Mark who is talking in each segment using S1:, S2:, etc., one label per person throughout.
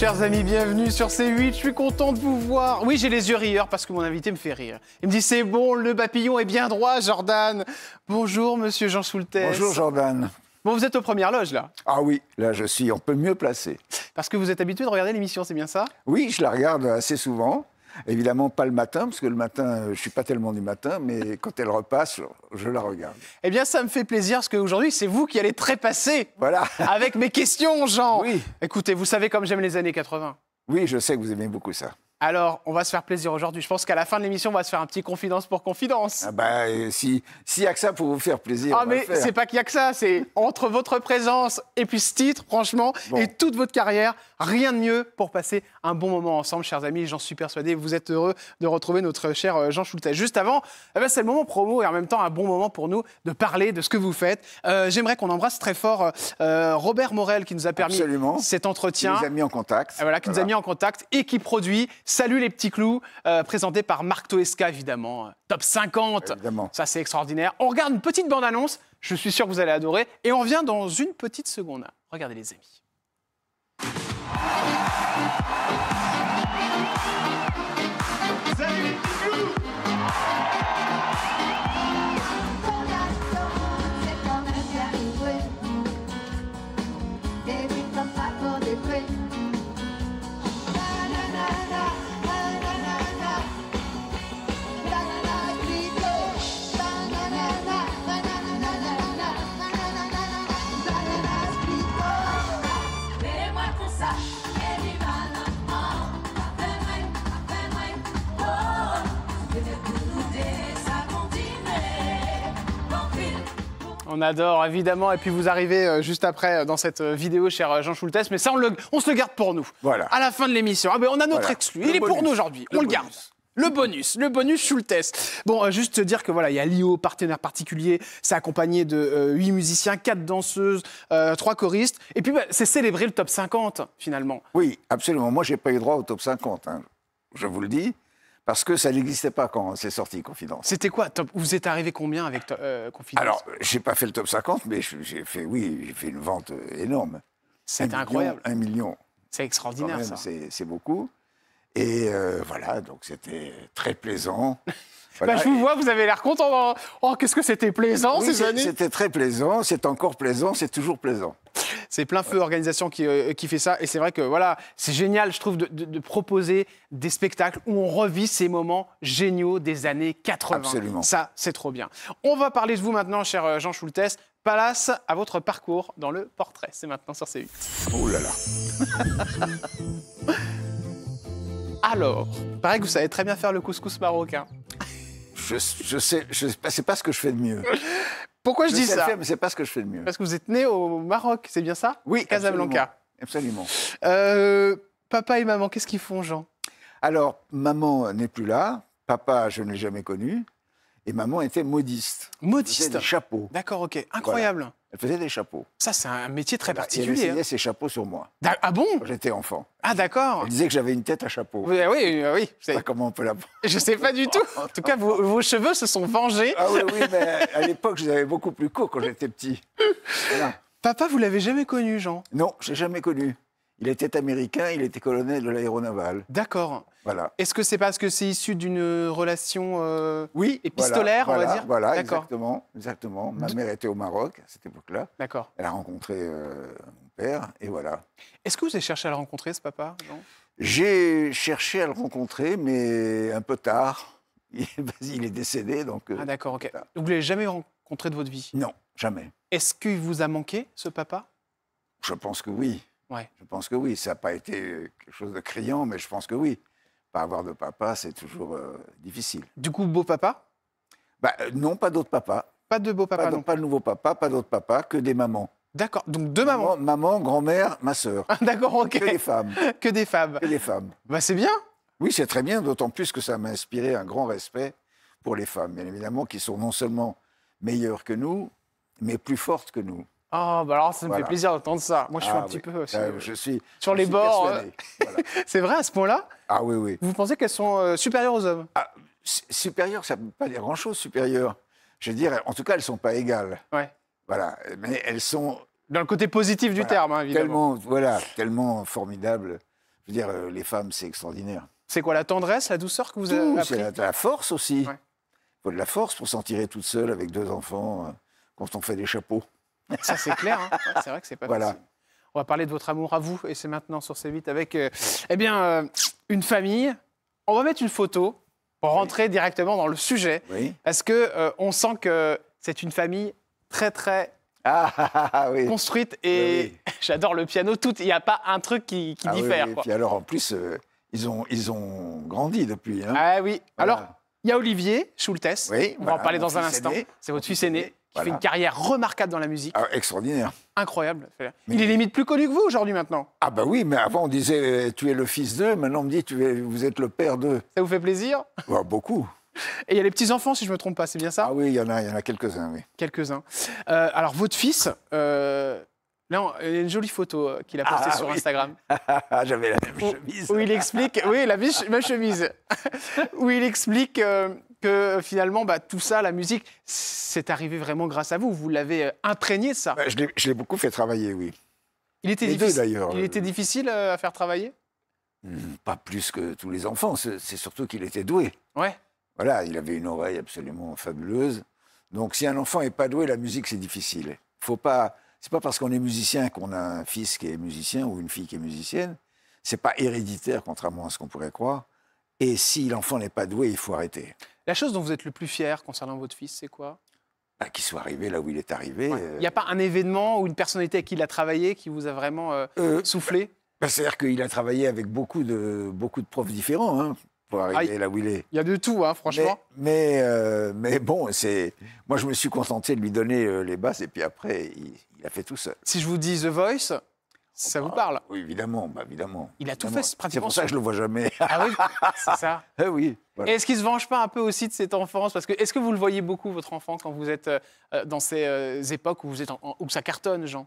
S1: Chers amis, bienvenue sur C8. Je suis content de vous voir. Oui, j'ai les yeux rieurs parce que mon invité me fait rire. Il me dit c'est bon, le papillon est bien droit, Jordan. Bonjour, monsieur Jean Soultès. Bonjour, Jordan. Bon, vous êtes aux premières loges, là.
S2: Ah oui, là, je suis on peut mieux placer.
S1: Parce que vous êtes habitué de regarder l'émission, c'est bien ça
S2: Oui, je la regarde assez souvent. Évidemment, pas le matin, parce que le matin, euh, je ne suis pas tellement du matin, mais quand elle repasse, je la regarde.
S1: Eh bien, ça me fait plaisir, parce qu'aujourd'hui, c'est vous qui allez trépasser voilà. avec mes questions, Jean. Oui. Écoutez, vous savez comme j'aime les années 80. Oui, je sais que vous aimez beaucoup ça. Alors, on va se faire plaisir aujourd'hui. Je pense qu'à la fin de l'émission, on va se faire un petit confidence pour confidence.
S2: Ah bah, euh, si s'il y a que ça pour vous faire plaisir. Ah mais c'est
S1: pas qu'il y a que ça, c'est entre votre présence et puis ce titre, franchement, et toute votre carrière, rien de mieux pour passer un bon moment ensemble, chers amis. J'en suis persuadé, vous êtes heureux de retrouver notre cher euh, Jean Schultes. Juste avant, eh ben, c'est le moment promo et en même temps un bon moment pour nous de parler de ce que vous faites. Euh, j'aimerais qu'on embrasse très fort Robert Morel qui nous a permis Absolument. cet entretien. Qui nous a
S2: mis en contact. Ah,
S1: voilà, qui nous a mis en contact et qui produit Salut les petits clous, euh, présenté par Marc Toesca évidemment. Top 50 Ça c'est extraordinaire. On regarde une petite bande-annonce, je suis sûr que vous allez adorer, et on revient dans une petite seconde. Regardez les amis. On adore, évidemment. Et puis vous arrivez euh, juste après euh, dans cette euh, vidéo, cher Jean Schultes. Mais ça, on, se le garde pour nous. Voilà. À la fin de l'émission. Ah, ben, on a notre exclu. Il est pour nous aujourd'hui. On le garde. Le bonus, le bonus Schultes. Bon, juste dire que voilà, il y a Lio, partenaire particulier, c'est accompagné de huit musiciens, quatre danseuses, trois choristes. Et puis, bah, c'est célébrer le top 50, finalement.
S2: Oui, absolument. Moi, j'ai pas eu droit au top 50, hein. je vous le dis parce que ça n'existait pas quand c'est sorti, Confidence. C'était quoi Vous
S1: êtes arrivé combien avec euh, Confidence Alors,
S2: j'ai pas fait le top 50, mais j'ai fait, oui, j'ai fait une vente euh, énorme. C'était incroyable. un million. C'est extraordinaire, ça. C'est beaucoup. Et euh, voilà, donc c'était très plaisant. Bah, je vous
S1: vois, vous avez l'air content. Oh, qu'est-ce que c'était plaisant ces années C'était
S2: très plaisant, c'est encore plaisant, c'est toujours plaisant.
S1: C'est plein feu d'organisation qui, euh, qui fait ça. Et c'est vrai que voilà, c'est génial, je trouve, de, proposer des spectacles où on revit ces moments géniaux des années 80. Absolument. Ça, c'est trop bien. On va parler de vous maintenant, cher euh, Jean Schultes. Palace à votre parcours dans le portrait. C'est maintenant sur C8.
S2: Oh là là
S1: Alors, pareil que vous savez très bien faire le couscous marocain
S2: je, je sais, je, bah, c'est pas ce que je fais de mieux. Pourquoi je, dis ça Mais c'est pas ce que je fais de mieux. Parce
S1: que vous êtes né au Maroc, c'est
S2: bien ça Oui, Casablanca. Absolument. Euh, papa et maman, qu'est-ce qu'ils font, Jean Alors, maman n'est plus là. Papa, je ne l'ai jamais connu. Et maman était modiste. Modiste. Des chapeaux. D'accord, ok. Incroyable. Elle faisait des chapeaux.
S1: Ça, c'est un métier
S2: très eh ben, particulier. elle hein. dessinait ses chapeaux sur moi. Ah bon J'étais enfant. Ah d'accord. Elle disait que j'avais une tête à chapeau. Oui, oui, oui. comment on peut la Je sais pas du tout. En tout cas, vos, cheveux se sont vengés. Ah oui, oui, mais à l'époque, je les avais beaucoup plus courts quand j'étais petit. Papa, vous l'avez jamais connu, Jean Non, je l'ai jamais connu. Il était américain, il était colonel de l'aéronaval. D'accord. Voilà.
S1: Est-ce que c'est parce que c'est issu d'une relation euh, oui, épistolaire, on va dire Voilà, exactement,
S2: exactement. Ma mère était au Maroc à cette époque-là. D'accord. Elle a rencontré euh, mon père, et voilà.
S1: Est-ce que vous avez cherché à le rencontrer, ce papa
S2: J'ai cherché à le rencontrer, mais un peu tard. Il, est décédé, donc... Euh, ah d'accord, ok. Vous ne l'avez jamais rencontré de votre vie Non, jamais.
S1: Est-ce qu'il vous a manqué, ce papa
S2: Je pense que oui. Je pense que oui. Ça n'a pas été euh, quelque chose de criant, mais je pense que oui. Pas avoir de papa, c'est toujours euh, difficile. Du coup, beau papa bah, euh, Non, pas d'autres papas. Pas de beau papa pas, de, nouveau papa, pas d'autres papa, que des mamans. D'accord, donc deux mamans. Maman, grand-mère, ma sœur. Ah, d'accord, ok. Que des femmes. que des femmes. Que des femmes. Bah, c'est bien. Oui, c'est très bien, d'autant plus que ça m'a inspiré un grand respect pour les femmes, bien évidemment, qui sont non seulement meilleures que nous, mais plus fortes que nous.
S1: Oh, bah alors ça me fait plaisir d'entendre ça. Moi, je suis un ah petit peu bah, euh, sur les bords. Euh. c'est vrai à ce
S2: point-là Ah oui, oui. Vous pensez qu'elles sont euh, supérieures aux hommes ah, Supérieures, ça ne veut pas dire grand-chose, supérieures. Je veux dire, en tout cas, elles ne sont pas égales. Ouais. Voilà, mais elles sont... Dans le côté positif du terme, hein, évidemment. Tellement, voilà, tellement formidable. Je veux dire, les femmes, c'est extraordinaire. C'est quoi, la tendresse, la douceur que vous avez C'est la, force aussi. Il faut de la force pour s'en tirer toute seule avec deux enfants quand on fait des chapeaux. Ça, c'est clair. Hein. c'est vrai que c'est pas voilà.
S1: On va parler de votre amour à vous, et c'est maintenant sur C8 avec, euh, eh bien, euh, une famille. On va mettre une photo pour rentrer directement dans le sujet, parce que euh, on sent que c'est une famille très très ah, ah, ah, construite et j'adore le piano. Tout, il n'y a pas un truc qui, diffère. Et puis
S2: alors en plus, ils ont ils ont grandi depuis. Hein. Ah oui. Alors il y a Olivier Schultes. on va en parler dans un instant.
S1: C'est votre fils aîné qui fait une carrière remarquable dans la musique.
S2: Ah, extraordinaire. Incroyable. Il est limite plus connu que vous aujourd'hui maintenant. Ah bah oui, mais avant on disait euh, tu es le fils d'eux, maintenant on me dit tu es, vous êtes le père d'eux. Ça vous fait plaisir bah, Beaucoup. Et il y a les petits-enfants, si je ne me trompe pas, c'est bien ça Ah oui, il y en a, y en a quelques-uns, oui.
S1: Quelques-uns. Euh, alors, votre fils, euh... Là, il y a une jolie photo euh, qu'il a ah, postée ah, sur
S2: Instagram Instagram. J'avais la même
S1: chemise. Où, il explique, oui, la même chemise. où il explique que euh, finalement, bah, tout ça, la musique,
S2: c'est
S1: arrivé vraiment grâce à vous. Vous l'avez euh, imprégné, ça
S2: bah, Je l'ai beaucoup fait travailler, oui. Il était, difficile, il euh.
S1: était difficile à faire travailler
S2: hmm, Pas plus que tous les enfants, c'est surtout qu'il était doué. Ouais. Voilà, il avait une oreille absolument fabuleuse. Donc si un enfant n'est pas doué, la musique, c'est difficile. Faut pas... C'est pas parce qu'on est musicien qu'on a un fils qui est musicien ou une fille qui est musicienne. C'est pas héréditaire, contrairement à ce qu'on pourrait croire. Et si l'enfant n'est pas doué, il faut arrêter.
S1: La chose dont vous êtes le plus fier concernant votre fils, c'est quoi
S2: bah, Qu'il soit arrivé là où il est arrivé. Euh. Il n'y
S1: a pas un événement ou une personnalité avec qui il a travaillé
S2: qui vous a vraiment euh, euh, soufflé bah, C'est-à-dire qu'il a travaillé avec beaucoup de, beaucoup de profs différents. Hein, pour ah, arriver là où il est. Il y a de tout, hein, franchement. Mais, mais, bon, c'est moi je me suis contenté de lui donner les bases et puis après il, il a fait tout seul.
S1: Si je vous dis The Voice, ça vous bah, parle Oui, évidemment,
S2: bah, évidemment. Il a tout fait pratiquement. C'est pour ça que je le vois jamais. Ah
S1: oui, c'est ça. eh oui. Est-ce qu'il se venge pas un peu aussi de cette enfance Parce que est-ce que vous le voyez beaucoup votre enfant quand vous êtes euh, euh, dans ces euh, époques où vous êtes où ça cartonne, Jean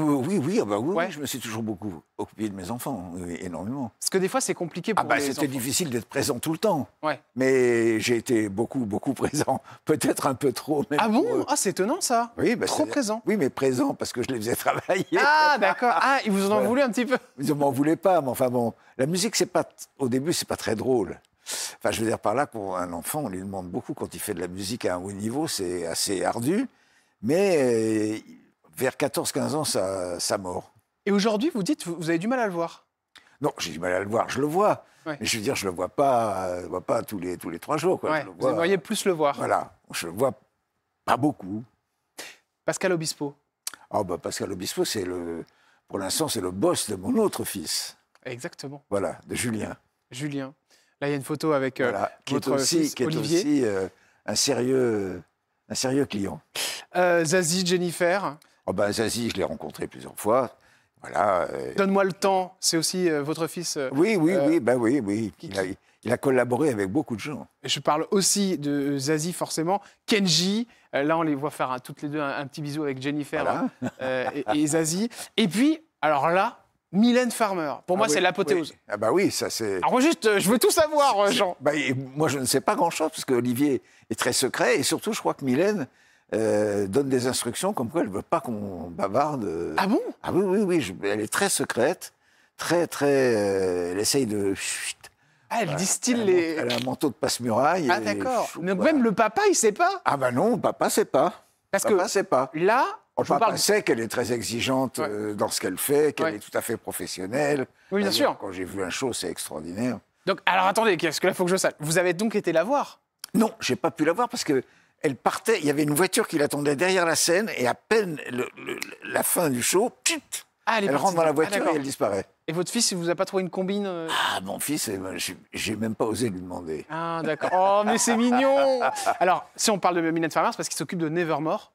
S2: euh, oui, oui, ah bah oui, je me suis toujours beaucoup occupé de mes enfants, énormément. Parce que des fois, c'est compliqué ah pour ah C'était difficile d'être présent tout le temps. Ouais. Mais j'ai été beaucoup, beaucoup présent. Peut-être un peu trop. ah bon euh, ah, c'est étonnant, ça. Oui, bah, Trop présent. Oui, mais présent parce que je les faisais travailler. Ah, d'accord. Ah, ils vous en, ont voulu un petit peu Ils ne m'en voulaient pas, mais enfin bon. La musique, c'est pas... au début, c'est pas très drôle. Enfin, je veux dire par là pour un enfant, on lui demande beaucoup quand il fait de la musique à un haut niveau, c'est assez ardu. Mais euh, vers 14-15 ans, sa, mort. Et aujourd'hui, vous dites, vous avez du mal à le voir non, j'ai du mal à le voir. Je le vois. Mais je veux dire, je ne le vois pas, vois pas tous, les, tous les trois jours. Vous aimeriez
S1: plus le voir. Voilà.
S2: Je le vois pas beaucoup. Pascal Obispo. Oh, bah, Pascal Obispo, c'est le, pour l'instant, c'est le boss de mon autre fils.
S1: Exactement.
S2: Voilà, de Julien.
S1: Julien. Là, il y a une photo avec euh, votre qui est aussi
S2: euh, un, sérieux, un sérieux client. Euh, Zazie, Jennifer. Oh ben Zazie, je l'ai rencontré plusieurs fois. Voilà. Euh, Donne-moi le temps, c'est aussi euh, votre fils. Euh, oui, oui, oui, bah oui, oui. Il a, collaboré avec beaucoup de gens.
S1: Je parle aussi de Zazie, forcément. Kenji, là, on les voit faire toutes les deux un, petit bisou avec Jennifer et, Zazie. Et puis, alors là, Mylène Farmer.
S2: Pour ah moi, c'est l'apothéose. Ah bah oui, ça c'est. Alors juste, je veux tout savoir, Jean. Bah, moi, je ne sais pas grand-chose parce que Olivier est très secret et surtout, je crois que Mylène euh, donne des instructions comme quoi elle ne veut pas qu'on bavarde. Euh. Ah bon Ah oui, oui, oui. elle est très secrète, très, très. Euh, elle essaye de. Ah, elle distille les. Elle a un manteau de passe-muraille. Ah, d'accord. Même le papa, il sait pas. Ah, ben non, papa sait pas. Parce papa que sait pas. là, on papa sait qu'elle est très exigeante dans ce qu'elle fait, qu'elle est tout à fait professionnelle. Oui, bien sûr. Quand j'ai vu un show, c'est extraordinaire. Donc, alors attendez, qu'est-ce que là, il faut que je sache. Vous avez donc été la voir Non, j'ai pas pu la voir parce que elle partait, il y avait une voiture qui l'attendait derrière la scène, et à peine la fin du show, ah, elle, rentre dans la voiture ah, et elle disparaît. Et votre fils, il vous a pas trouvé une combine euh Ah, mon fils, euh, j'ai même pas osé lui demander.
S1: Ah, d'accord. Oh, mais c'est mignon Alors, si on parle de Mylène Farmer, c'est parce qu'il s'occupe de Nevermore.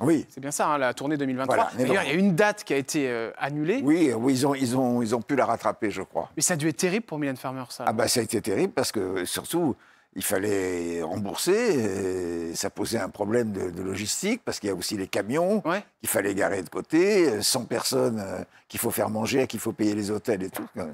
S1: Oui. C'est bien ça, hein, la tournée 2023. D'ailleurs, il y a une date qui a été euh, annulée.
S2: Oui, oui ils, ont, ils, ont, ils ont pu la rattraper, je crois. Mais
S1: ça a dû être terrible pour Mylène Farmer, ça.
S2: Ah, bah, ça a été terrible parce que, surtout, il fallait rembourser. ça posait un problème de, logistique parce qu'il y a aussi les camions qu'il fallait garer de côté, 100 euh, personnes euh, qu'il faut faire manger, qu'il faut payer les hôtels et tout. Euh,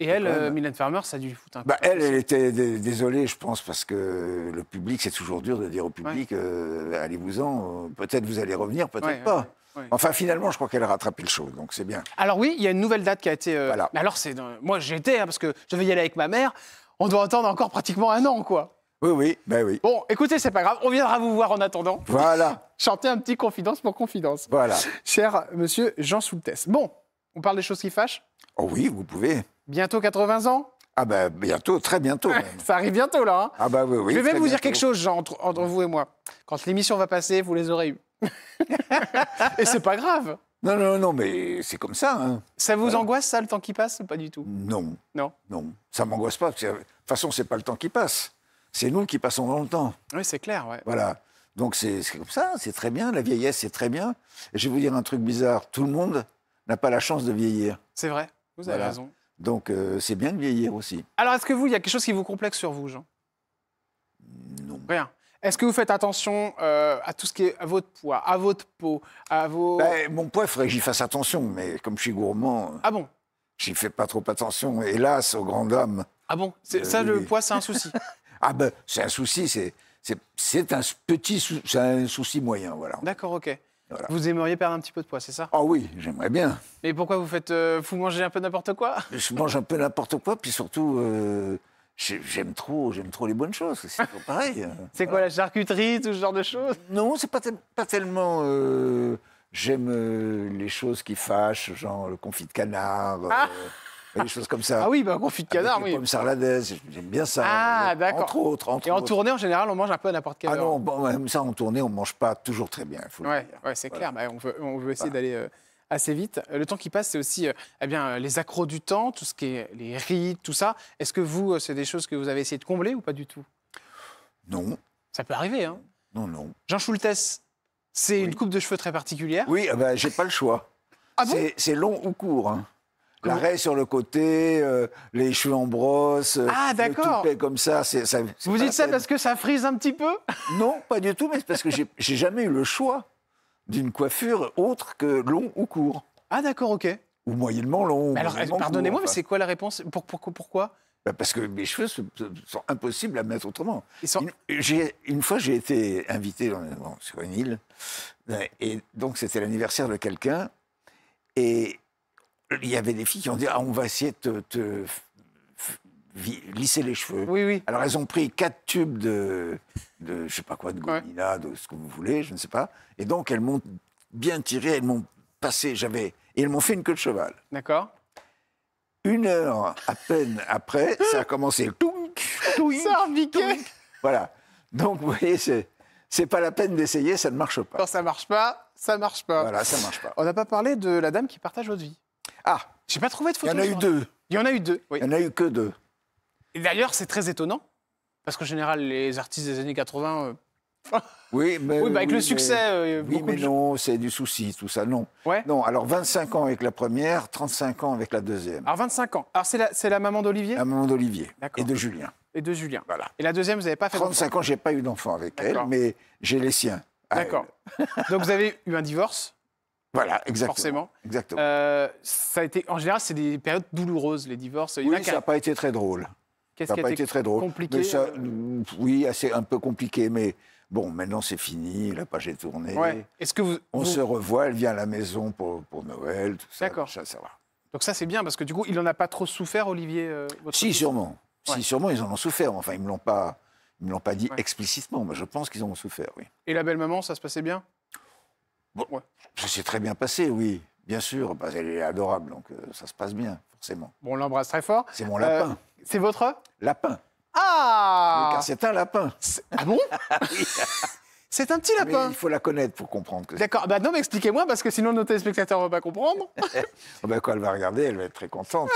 S1: et elle, euh, Farmer, ça a dû foutre
S2: un bah, coup. elle, elle était désolée, je pense, parce que le public, c'est toujours dur de dire au public allez-vous-en, peut-être vous allez revenir, peut-être pas. Enfin, finalement, je crois qu'elle a rattrapé le show, donc c'est bien.
S1: Alors oui, il y a une nouvelle date qui a été. alors, c'est moi, j'étais hein, parce que je vais y aller avec ma mère on doit attendre encore pratiquement un an, quoi. Oui, oui, ben oui. Bon, écoutez, c'est pas grave, on viendra vous voir en attendant. Voilà. Chanter un petit confidence pour confidence. Voilà. Cher monsieur Jean Soultès. Bon, on parle des choses qui fâchent Oh oui, vous pouvez. Bientôt 80 ans Ah ben bientôt,
S2: très bientôt. Ça arrive bientôt là. Hein. ah ben oui, oui. Je vais même vous dire quelque
S1: chose, Jean, entre, entre vous et moi. Quand l'émission va passer, vous les aurez eues.
S2: et
S1: c'est pas grave.
S2: Non, non, non, mais c'est comme ça. Hein. Ça vous angoisse, ça, le temps qui passe, ou pas du tout Non. Non Non, ça m'angoisse pas. Parce que, de toute façon, c'est pas le temps qui passe. C'est nous qui passons dans le temps. Oui,
S1: c'est clair, ouais. Voilà.
S2: Donc c'est comme ça, c'est très bien. La vieillesse, c'est très bien. je vais vous dire un truc bizarre. Tout le monde n'a pas la chance de vieillir.
S1: C'est vrai, vous avez raison.
S2: Donc euh, c'est bien de vieillir aussi.
S1: Alors, est-ce que vous, il y a quelque chose qui vous complexe sur vous, Jean Non. Rien est-ce que vous faites attention euh, à tout ce qui est à votre poids, à votre peau, à vos...
S2: Ben, mon poids, il faudrait que j'y fasse attention, mais comme je suis gourmand... Ah bon J'y fais pas trop attention, hélas, au grand homme. Ah bon euh, Ça, le poids, c'est un souci Ah ben, c'est un souci, c'est... C'est un petit un souci moyen, voilà. D'accord, ok. Vous aimeriez perdre un petit peu de poids, c'est ça Ah oh oui, j'aimerais bien. Mais
S1: pourquoi vous faites, euh, vous mangez un peu n'importe quoi
S2: Je mange un peu n'importe quoi, puis surtout, J'aime trop, j'aime trop les bonnes choses, c'est pareil. c'est quoi la charcuterie, tout ce genre de choses Non, c'est pas, tellement. Euh, j'aime euh, les choses qui fâchent, genre le confit de canard. les ah euh, choses comme ça. Ah oui, bah, confit de canard, oui. Comme sarladaise, j'aime bien ça. Ah, d'accord. Entre autres. Et en tournée, en
S1: général, on mange un peu n'importe quoi. ah non, même
S2: ça, en tournée, on mange pas toujours très bien. Faut
S1: ouais, ouais c'est clair. Bah, on, veut, on, veut, essayer d'aller assez vite. Le temps qui passe, c'est aussi euh, eh bien, euh, les accros du temps, tout ce qui est les rides, tout ça. Est-ce que vous, euh, c'est des choses que vous avez essayé de combler ou pas du tout Non. Ça peut arriver, hein
S2: Non, non. Jean Schultes, c'est une coupe de cheveux très particulière. Oui, ah ben, j'ai pas le choix. Ah c'est long ou court. Hein. L'arrêt sur le côté, les cheveux en brosse, ah, d'accord. comme ça. ça Vous dites ça parce que ça frise un petit peu Non, pas du tout, mais c'est parce que j'ai jamais eu le choix d'une coiffure autre que long ou court. Ah d'accord, ok. Ou moyennement long. alors, pardonnez-moi, mais c'est quoi la réponse pour, Pourquoi bah, Parce que mes cheveux sont, impossibles à mettre autrement. Une, fois, j'ai été invité dans, sur une île, euh, et donc c'était l'anniversaire de quelqu'un, et il y avait des filles qui ont dit ah, on va essayer de te lisser les cheveux. Oui, oui. Alors elles ont pris quatre tubes de, de je sais pas quoi, de gomina, de ce que vous voulez, je ne sais pas. Et donc elles m'ont bien tiré, elles m'ont passé, j'avais, et elles m'ont fait une queue de cheval. D'accord. Une heure à peine après, ça a commencé le
S1: ça a
S2: Voilà. Donc vous voyez, c'est c'est pas la peine d'essayer, ça ne marche pas.
S1: Quand ça marche pas,
S2: ça marche pas. Voilà, ça marche pas. On n'a pas parlé de la dame qui
S1: partage votre vie.
S2: Ah, j'ai pas trouvé de photo. Il y en a eu deux. Il y en a eu deux. Il y en a eu que deux
S1: d'ailleurs, c'est très étonnant, parce qu'en général, les artistes des années 80.
S2: Euh, oui, mais. Bah, avec le succès. Euh, oui, mais non, c'est du souci, tout ça, non. Non, alors 25 ans avec la première, 35 ans avec la deuxième. Alors 25 ans. Alors c'est la, maman d'Olivier La maman d'Olivier. Et de Julien. Et de Julien. Voilà. Et la deuxième, vous n'avez pas fait 35 ans, j'ai pas eu d'enfant avec elle, mais j'ai les siens. Ah, D'accord. Donc vous avez eu un divorce voilà, exactement. Forcément. Exactement.
S1: Euh, ça a été, en général, c'est des périodes douloureuses, les divorces. Il oui, ça n'a pas
S2: été très drôle. Qu'est-ce qui été, très drôle. compliqué euh, mm, Oui, assez un peu compliqué, mais bon, maintenant c'est fini, la page est tournée. Ouais. Est-ce que vous, on se revoit, elle vient à la maison pour, pour Noël, tout
S1: ça. D'accord. Ça, va. Donc ça c'est bien parce que du coup, il n'en a pas trop souffert, Olivier. Euh,
S2: si sûrement, si sûrement, ils en ont souffert. Enfin, ils me l'ont pas, ils me l'ont pas dit explicitement, mais je pense qu'ils en ont souffert, oui.
S1: Et la belle maman, ça se passait bien.
S2: Bon, ça s'est très bien passé, oui. Bien sûr, bah, elle est adorable, donc euh, ça se passe bien, forcément.
S1: Bon, on l'embrasse très fort. C'est mon lapin. Euh, c'est votre Lapin. Ah Car
S2: c'est un lapin. Ah bon
S1: C'est
S2: un petit ah, lapin. il faut la connaître pour comprendre. Que... D'accord.
S1: Bah, non, mais expliquez-moi, parce que sinon nos téléspectateurs ne vont pas comprendre.
S2: Oh, bah, quoi, elle va regarder, elle va être très contente.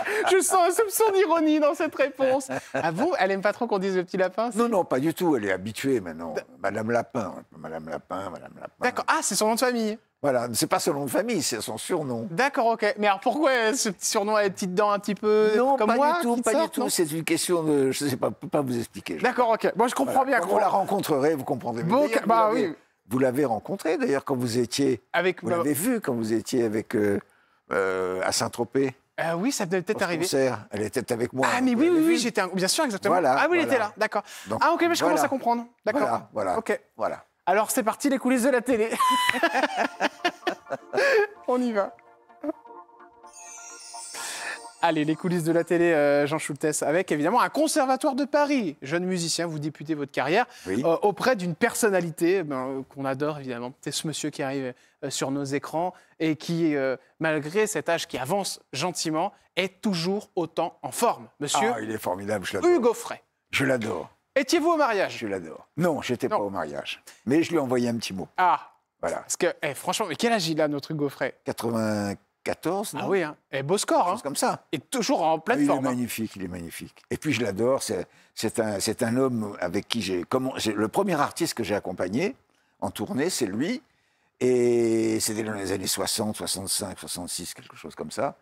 S2: Je sens un soupçon d'ironie dans cette réponse. À ah, vous, elle aime pas trop qu'on dise le petit lapin Non, non, pas du tout. Elle est habituée maintenant. Madame Lapin, Madame Lapin, Madame Lapin. D'accord. Ah, c'est son nom de famille. Voilà, c'est pas son nom de famille, c'est son surnom. D'accord, ok. Mais alors pourquoi ce petit surnom a des petites dents un petit peu non, comme pas du tout, pas du tout. C'est une question de, je sais pas, je peux pas vous expliquer. D'accord, ok. Moi, je comprends bien. qu'on vous la rencontrerez, vous comprendrez. Bon, bah vous oui. Vous l'avez rencontrée d'ailleurs quand vous étiez. Avec. Vous bah l'avez vu quand vous étiez avec euh, euh, à Saint-Tropez. Euh, oui, ça devait peut-être arriver. Elle était avec moi. Ah, mais oui, oui, oui, j'étais. Bien sûr, exactement. ah, oui, elle était là, d'accord. Ah, ok, mais je commence à comprendre. D'accord. Voilà, voilà. Ok.
S1: Voilà. Alors, c'est parti, les coulisses de la télé. On y va. Allez, les coulisses de la télé, euh, Jean Schultes, avec évidemment un conservatoire de Paris. Jeune musicien, vous débutez votre carrière euh, auprès d'une personnalité ben, euh, qu'on adore évidemment. C'est ce monsieur qui arrive sur nos écrans et qui, malgré cet âge qui avance gentiment, est toujours autant en forme. Monsieur. Ah, il
S2: est formidable, je Hugo Frey. Je l'adore. Étiez-vous au mariage Je l'adore. Non, j'étais pas au mariage. Mais je lui ai envoyé un petit mot. Ah voilà. Parce que, eh, franchement, mais quel âge il a, notre Hugo Frey 84. 14. Ah non ah oui, hein. et beau score. Hein. comme ça. Et toujours en pleine il ah, forme. Il est hein. magnifique, il est magnifique. Et puis je l'adore, c'est un, un, homme avec qui j'ai... Le premier artiste que j'ai accompagné en tournée, c'est lui. Et c'était dans les années 60, 65, 66, quelque chose comme ça.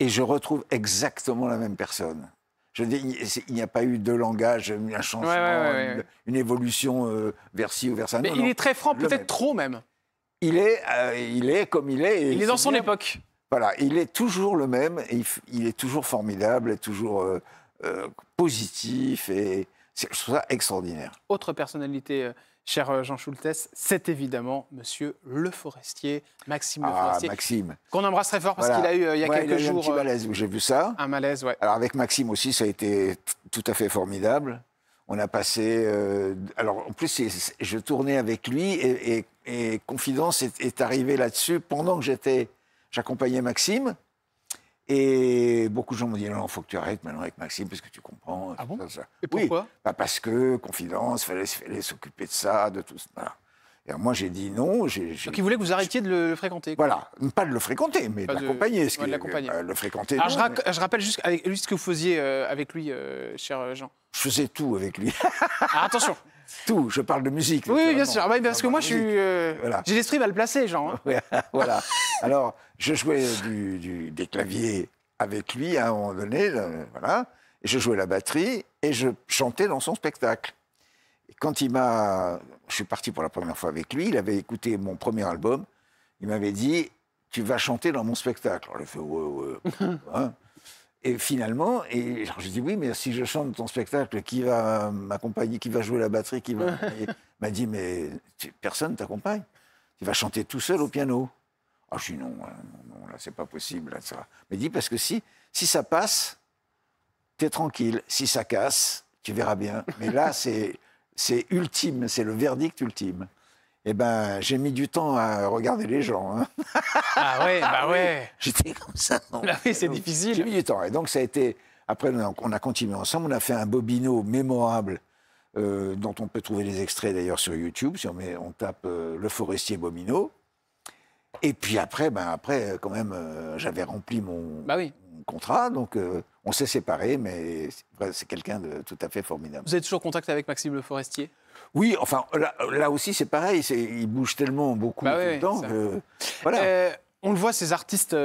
S2: Et je retrouve exactement la même personne. Je dis, il n'y a pas eu de langage, un changement, une, évolution euh, vers ci ou vers ça. Mais il est très franc, peut-être trop même il est, euh, il est comme il est. Il est dans son époque. Voilà, il est toujours le même, il, est toujours formidable, est toujours euh, euh, positif, et je trouve ça extraordinaire.
S1: Autre personnalité, cher Jean Schultes, c'est évidemment Monsieur Le Forestier, Maxime ah, Forestier. Maxime. Qu'on embrasse très fort parce qu'il a eu il y a quelques il a eu jours. Un petit
S2: malaise, j'ai vu ça. Un malaise, ouais. Alors avec Maxime aussi, ça a été tout à fait formidable. On a passé. Euh, alors, en plus, je tournais avec lui et, Confidence est, arrivé là-dessus pendant que j'étais. J'accompagnais Maxime. Et beaucoup de gens m'ont dit non, il faut que tu arrêtes maintenant avec Maxime parce que tu comprends. Ah Et pourquoi bah, Parce que Confidence, il fallait s'occuper de ça, de tout ça. Et moi, j'ai dit non. Donc, il voulait que vous arrêtiez de le fréquenter. Voilà, pas de le fréquenter, mais de l'accompagner. Euh, le fréquenter. je,
S1: rappelle juste avec lui ce que vous faisiez euh, avec lui, euh, cher Jean.
S2: Je faisais tout avec lui. Ah, attention. Tout, je parle de musique. Oui, bien sûr. Ah, parce que moi, je suis, j'ai l'esprit mal placé, Jean. Hein. voilà. Alors, je jouais du, des claviers avec lui à un moment donné, voilà. Je jouais la batterie et je chantais dans son spectacle quand il m'a, je suis parti pour la première fois avec lui, il avait écouté mon premier album, il m'avait dit, tu vas chanter dans mon spectacle. Alors j'ai fait, ouais, ouais. Hein. Et finalement, et je dis oui, mais si je chante ton spectacle, qui va m'accompagner, qui va jouer la batterie, qui va m'a dit mais tu, personne t'accompagne, tu vas chanter tout seul au piano. Ah je dis non, hein, non, non là c'est pas possible, là, ça. Mais dit parce que si si ça passe, t'es tranquille. Si ça casse, tu verras bien. Mais là c'est c'est ultime, c'est le verdict ultime. Eh ben, j'ai mis du temps à regarder les gens. Hein. Ah ouais,
S1: bah ah ouais. J'étais comme ça.
S2: Ah c'est difficile. J'ai mis du temps. Et donc, ça a été. Après, on a continué ensemble. On a fait un bobino mémorable euh, dont on peut trouver les extraits d'ailleurs sur YouTube. Si on, met, on tape euh, Le Forestier Bobino. Et puis après, ben après, euh, quand même, euh, j'avais rempli mon, bah contrat, donc euh, on s'est séparés, mais c'est quelqu'un de tout à fait formidable.
S1: Vous êtes toujours en contact avec Maxime Le Forestier Oui, enfin,
S2: là, aussi c'est pareil, il bouge tellement beaucoup bah tout le temps que,
S1: voilà. on le voit, ces artistes...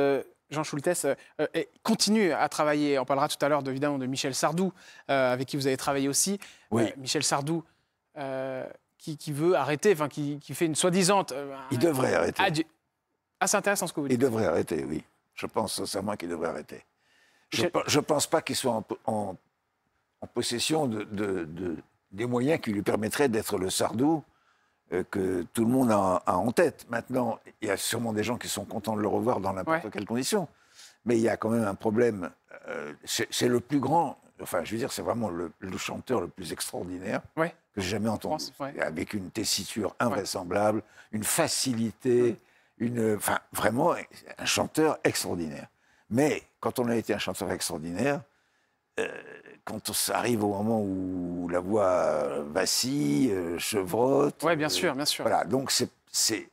S1: Jean Schultes continuent continue à travailler. On parlera tout à l'heure évidemment de Michel Sardou, avec qui vous avez travaillé aussi. Michel Sardou, qui, veut arrêter, enfin qui, qui, fait une soi-disant. Il devrait arrêter.
S2: Ah, c'est intéressant ce que vous dites. Il devrait arrêter, oui. Je pense sincèrement qu'il devrait arrêter. Je ne pense pas qu'il soit en, possession de, des moyens qui lui permettraient d'être le sardou euh, que tout le monde a, en tête. Maintenant, il y a sûrement des gens qui sont contents de le revoir dans n'importe quelle condition. Mais il y a quand même un problème. Euh, c'est le plus grand, enfin, je veux dire, c'est vraiment le, chanteur le plus extraordinaire que j'ai jamais entendu. Avec une tessiture invraisemblable, une facilité une, enfin, vraiment un chanteur extraordinaire. Mais quand on a été un chanteur extraordinaire, euh, quand on arrive au moment où la voix vacille, euh, chevrotte. Oui, bien euh, sûr, bien sûr. Voilà, donc c'est.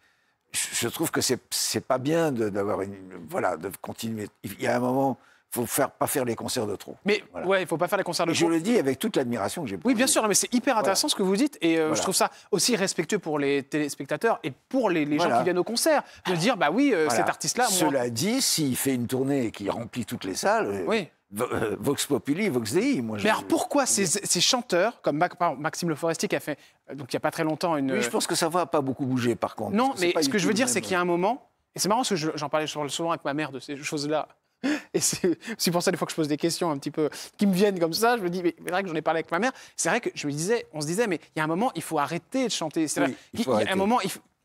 S2: Je trouve que c'est pas bien d'avoir une. Voilà, de continuer. Il y a un moment faut faire, pas faire les concerts de trop. Mais
S1: ouais, il faut pas faire les concerts de trop. Je le
S2: dis avec toute l'admiration que j'ai. pour Oui, bien sûr, mais c'est hyper
S1: intéressant ce que vous dites et euh, je trouve ça aussi respectueux pour les téléspectateurs et pour les, gens qui viennent au concert de dire bah oui, euh, cet artiste-là. Cela
S2: dit, s'il fait une tournée et qu'il remplit toutes les salles. Euh, oui. Vox Populi, Vox Dei. Moi, je... mais
S1: alors pourquoi ces, chanteurs, comme Maxime Le Forestier qui a fait, donc il n'y a pas très longtemps, une. Oui, je pense que
S2: ça va pas beaucoup bouger par contre. Non, mais ce que je veux dire, c'est qu'il y a un
S1: moment, et c'est marrant parce que j'en parlais souvent avec ma mère de ces choses-là, Et c'est pour ça, des fois, que je pose des questions un petit peu qui me viennent comme ça. Je me dis, mais c'est vrai que j'en ai parlé avec ma mère. C'est vrai que je me disais, on se disait, mais il y a un moment, il faut arrêter de chanter. C'est il, y a un moment,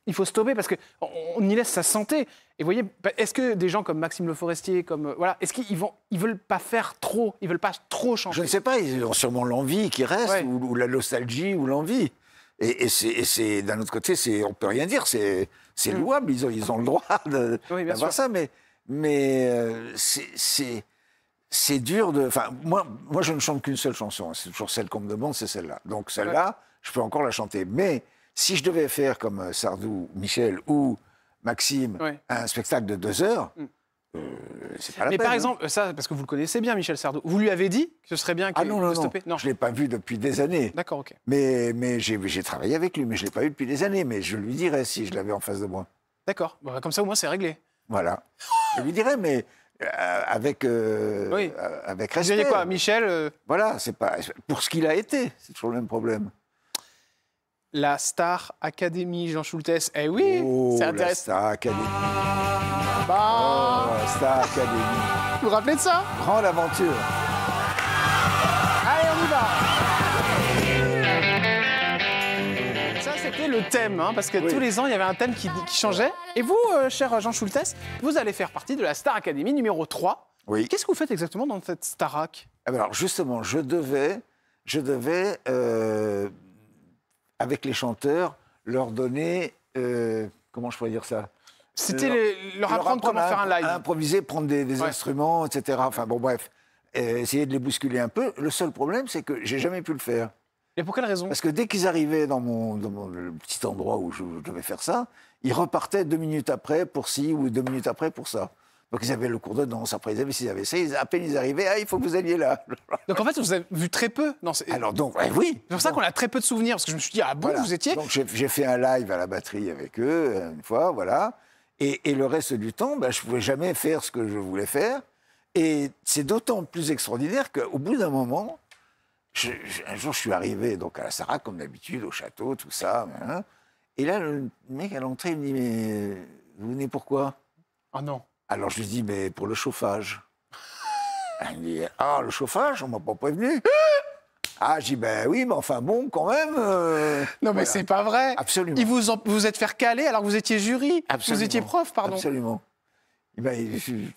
S1: il faut, stopper parce qu'on on y laisse sa santé. Et vous voyez, bah, est-ce que des gens comme Maxime Le Forestier, comme euh, voilà, est-ce qu'ils vont,
S2: ils veulent pas faire trop, ils veulent pas trop chanter Je ne sais pas. Ils ont sûrement l'envie qui reste, ou, la nostalgie, ou l'envie. Et, c'est d'un autre côté, on peut rien dire, c'est mm. louable, ils ont, ils ont le droit d'avoir faire ça, mais mais euh, c'est dur de. Enfin, moi, je ne chante qu'une seule chanson. Hein. C'est toujours celle qu'on me demande, c'est celle-là. Donc celle-là, je peux encore la chanter. Mais si je devais faire comme euh, Sardou, Michel ou Maxime un spectacle de deux heures. Mm. Euh, c'est pas la Mais par hein. exemple,
S1: ça, parce que vous le connaissez bien, Michel Sardou, vous lui avez dit que ce serait bien que ah non, non, je
S2: ne l'ai pas vu depuis des années. D'accord, ok. Mais, j'ai travaillé avec lui, mais je ne l'ai pas vu depuis des années. Mais je lui dirais si je l'avais en face de moi. D'accord, bah, comme ça au moins c'est réglé. Voilà. Je lui dirais, mais euh, avec, euh, euh, avec respect. Vous diriez quoi, Michel Voilà, c'est pas pour ce qu'il a été, c'est toujours le même problème.
S1: La Star Academy, Jean Schultes. Eh oui, oh, c'est intéressant. La Star Academy. Bah.
S2: Oh, Star Academy.
S1: Vous vous rappelez de ça
S2: Grande aventure.
S1: Allez, on y va. c'était le thème, hein, parce que tous les ans, il y avait un thème qui, changeait. Et vous, euh, cher Jean Schultes, vous allez faire partie de la Star Academy numéro 3. Oui. Qu'est-ce que vous faites exactement dans cette Starac
S2: eh ben Alors justement, je devais, je devais euh, avec les chanteurs, leur donner, euh, comment je pourrais dire ça C'était leur, apprendre comment faire un live. Improviser, prendre des, instruments, etc. Enfin bon, bref, essayer de les bousculer un peu. Le seul problème, c'est que j'ai jamais pu le faire. Et pour quelle raison Parce que dès qu'ils arrivaient dans mon, le petit endroit où je, devais faire ça, ils repartaient deux minutes après pour ci ou deux minutes après pour ça. Donc ils avaient le cours de danse, après ils avaient, ça, ils, à peine ils arrivaient, ah, il faut que vous alliez là. Donc en fait, vous avez vu très peu dans ces... Alors donc, oui C'est pour ça qu'on a très peu de souvenirs, parce que je me suis dit, ah bon, vous étiez Donc j'ai fait un live à la batterie avec eux, euh, une fois, voilà. Et, le reste du temps, bah, je ne pouvais jamais faire ce que je voulais faire. Et c'est d'autant plus extraordinaire qu'au bout d'un moment, un jour, je suis arrivé donc à la Sarah, comme d'habitude, au château, tout ça. Hein. et là, le mec à l'entrée il me dit Mais vous venez pourquoi Ah non. Alors je lui dis Mais pour le chauffage. Ah, il me dit Ah, le chauffage On m'a pas prévenu. Ah, je dis, ben oui, mais enfin bon, quand même. Euh, non, mais c'est pas vrai. Absolument. vous vous êtes fait caler alors que vous étiez jury. Absolument. Vous étiez prof, pardon. Absolument. Eh ben,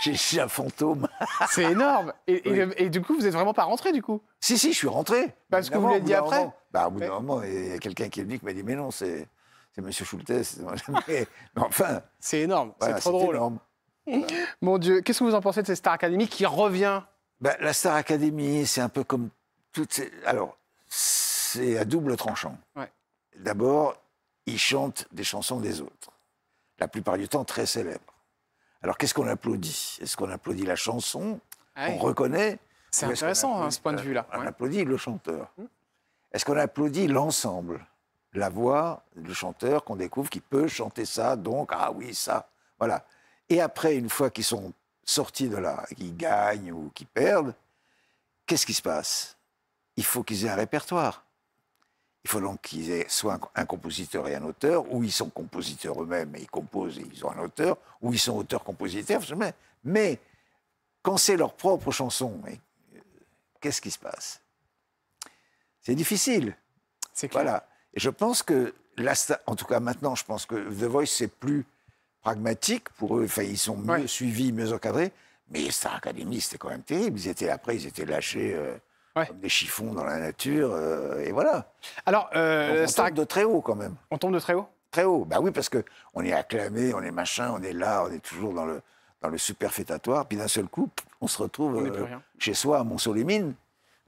S2: J'ai un fantôme. C'est énorme. Et, du coup, vous n'êtes vraiment pas rentré, du coup Si, si, je suis rentré. Parce que vous l'avez dit après Bah, au bout moment, il y a quelqu'un qui m'a dit Mais non, c'est M. Schultes. mais, enfin. C'est énorme. c'est trop drôle. Énorme. Mon Dieu, qu'est-ce que vous en pensez de cette Star Academy qui revient bah, La Star Academy, c'est un peu comme toutes Alors, c'est à double tranchant. D'abord, ils chantent des chansons des autres, la plupart du temps très célèbres. Alors qu'est-ce qu'on applaudit Est-ce qu'on applaudit la chanson ah On reconnaît C'est intéressant hein, -ce, point de euh, vue-là. On applaudit le chanteur. Hmm. Est-ce qu'on applaudit l'ensemble La voix, du chanteur qu'on découvre qui peut chanter ça, donc, ah oui, ça. Voilà. Et après, une fois qu'ils sont sortis de là, qu'ils gagnent ou qu'ils perdent, qu'est-ce qui se passe Il faut qu'ils aient un répertoire. Il faut donc qu'ils aient soit un compositeur et un auteur, ou ils sont compositeurs eux-mêmes et ils composent et ils ont un auteur, ou ils sont auteurs-compositeurs. Mais quand c'est leur propre chanson, euh, qu'est-ce qui se passe C'est difficile. C'est clair. Voilà. Et je pense que, en tout cas maintenant, je pense que The Voice, c'est plus pragmatique pour eux. Enfin, ils sont mieux suivis, mieux encadrés. Mais Star Academy, c'était quand même terrible. Ils étaient après, ils étaient lâchés. Euh, comme des chiffons dans la nature, euh, et voilà. Alors, euh, on, tombe de très haut quand même. On tombe de très haut Très haut, bah oui, parce que on est acclamé, on est machin, on est là, on est toujours dans le, dans le superfétatoire, puis d'un seul coup, on se retrouve euh, chez soi à mont les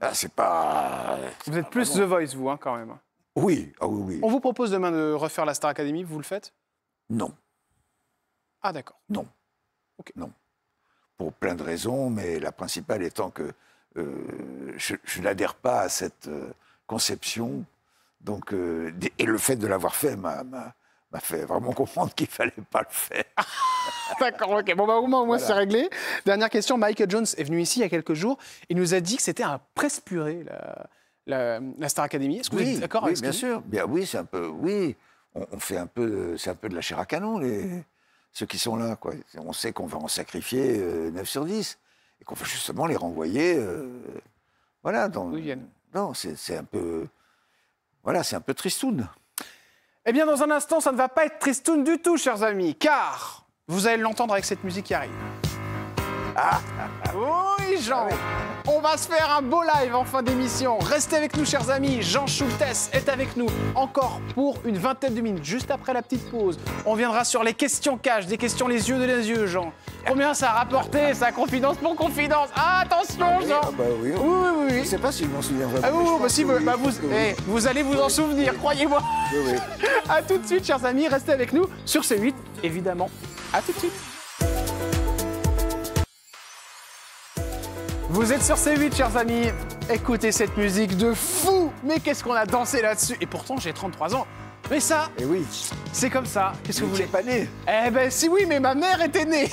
S2: Ah, c'est pas.
S1: Vous êtes plus The Voice, vous, hein, quand même.
S2: Oui, ah oui, oui. On
S1: vous propose demain de refaire la Star Academy, vous le faites Non. Ah, d'accord. Non.
S2: Non. Pour plein de raisons, mais la principale étant que euh, je, n'adhère pas à cette euh, conception. Donc, euh, et le fait de l'avoir fait m'a, m'a fait vraiment comprendre qu'il fallait pas le faire.
S1: D'accord, ok. Bon, bah, au moins, c'est réglé. Dernière question. Michael Jones est venu ici il y a quelques jours. Il nous a dit que c'était un presse purée, la, Star Academy. Est-ce que vous êtes d'accord bien sûr. Bien,
S2: oui, c'est un peu. Oui, on, fait un peu. C'est un peu de la chair à canon, les, ceux qui sont là. Quoi. On sait qu'on va en sacrifier 9 sur 10 et qu'on va justement les renvoyer. Euh, voilà, dans. non, c'est un peu. Voilà, c'est un peu tristoun. Eh bien, dans un instant, ça ne va pas être tristoun du tout, chers amis, car vous
S1: allez l'entendre avec cette musique qui arrive. oui, Jean On va se faire un beau live en fin d'émission. Restez avec nous, chers amis. Jean Schultes est avec nous encore pour une vingtaine de minutes, juste après la petite pause. On viendra sur les questions cache, des questions les yeux de les yeux, Jean. Combien ça a rapporté, sa confidence pour confidence ah, Attention, Jean ah, bah
S2: hein. oui, oui, oui, Je ne sais pas ah, bah, si bah, je m'en souviens
S1: vraiment. Eh, vous, allez vous en souvenir, croyez-moi. A à tout de suite, chers amis. Restez avec nous sur C8, évidemment. À tout de suite. Vous êtes sur C8, chers amis. Écoutez cette musique de fou. Mais qu'est-ce qu'on a dansé là-dessus Et pourtant, j'ai 33 ans. Mais ça, et eh oui, c'est comme ça. Qu'est-ce que vous voulez Pas né. Eh ben si oui, mais ma mère était née.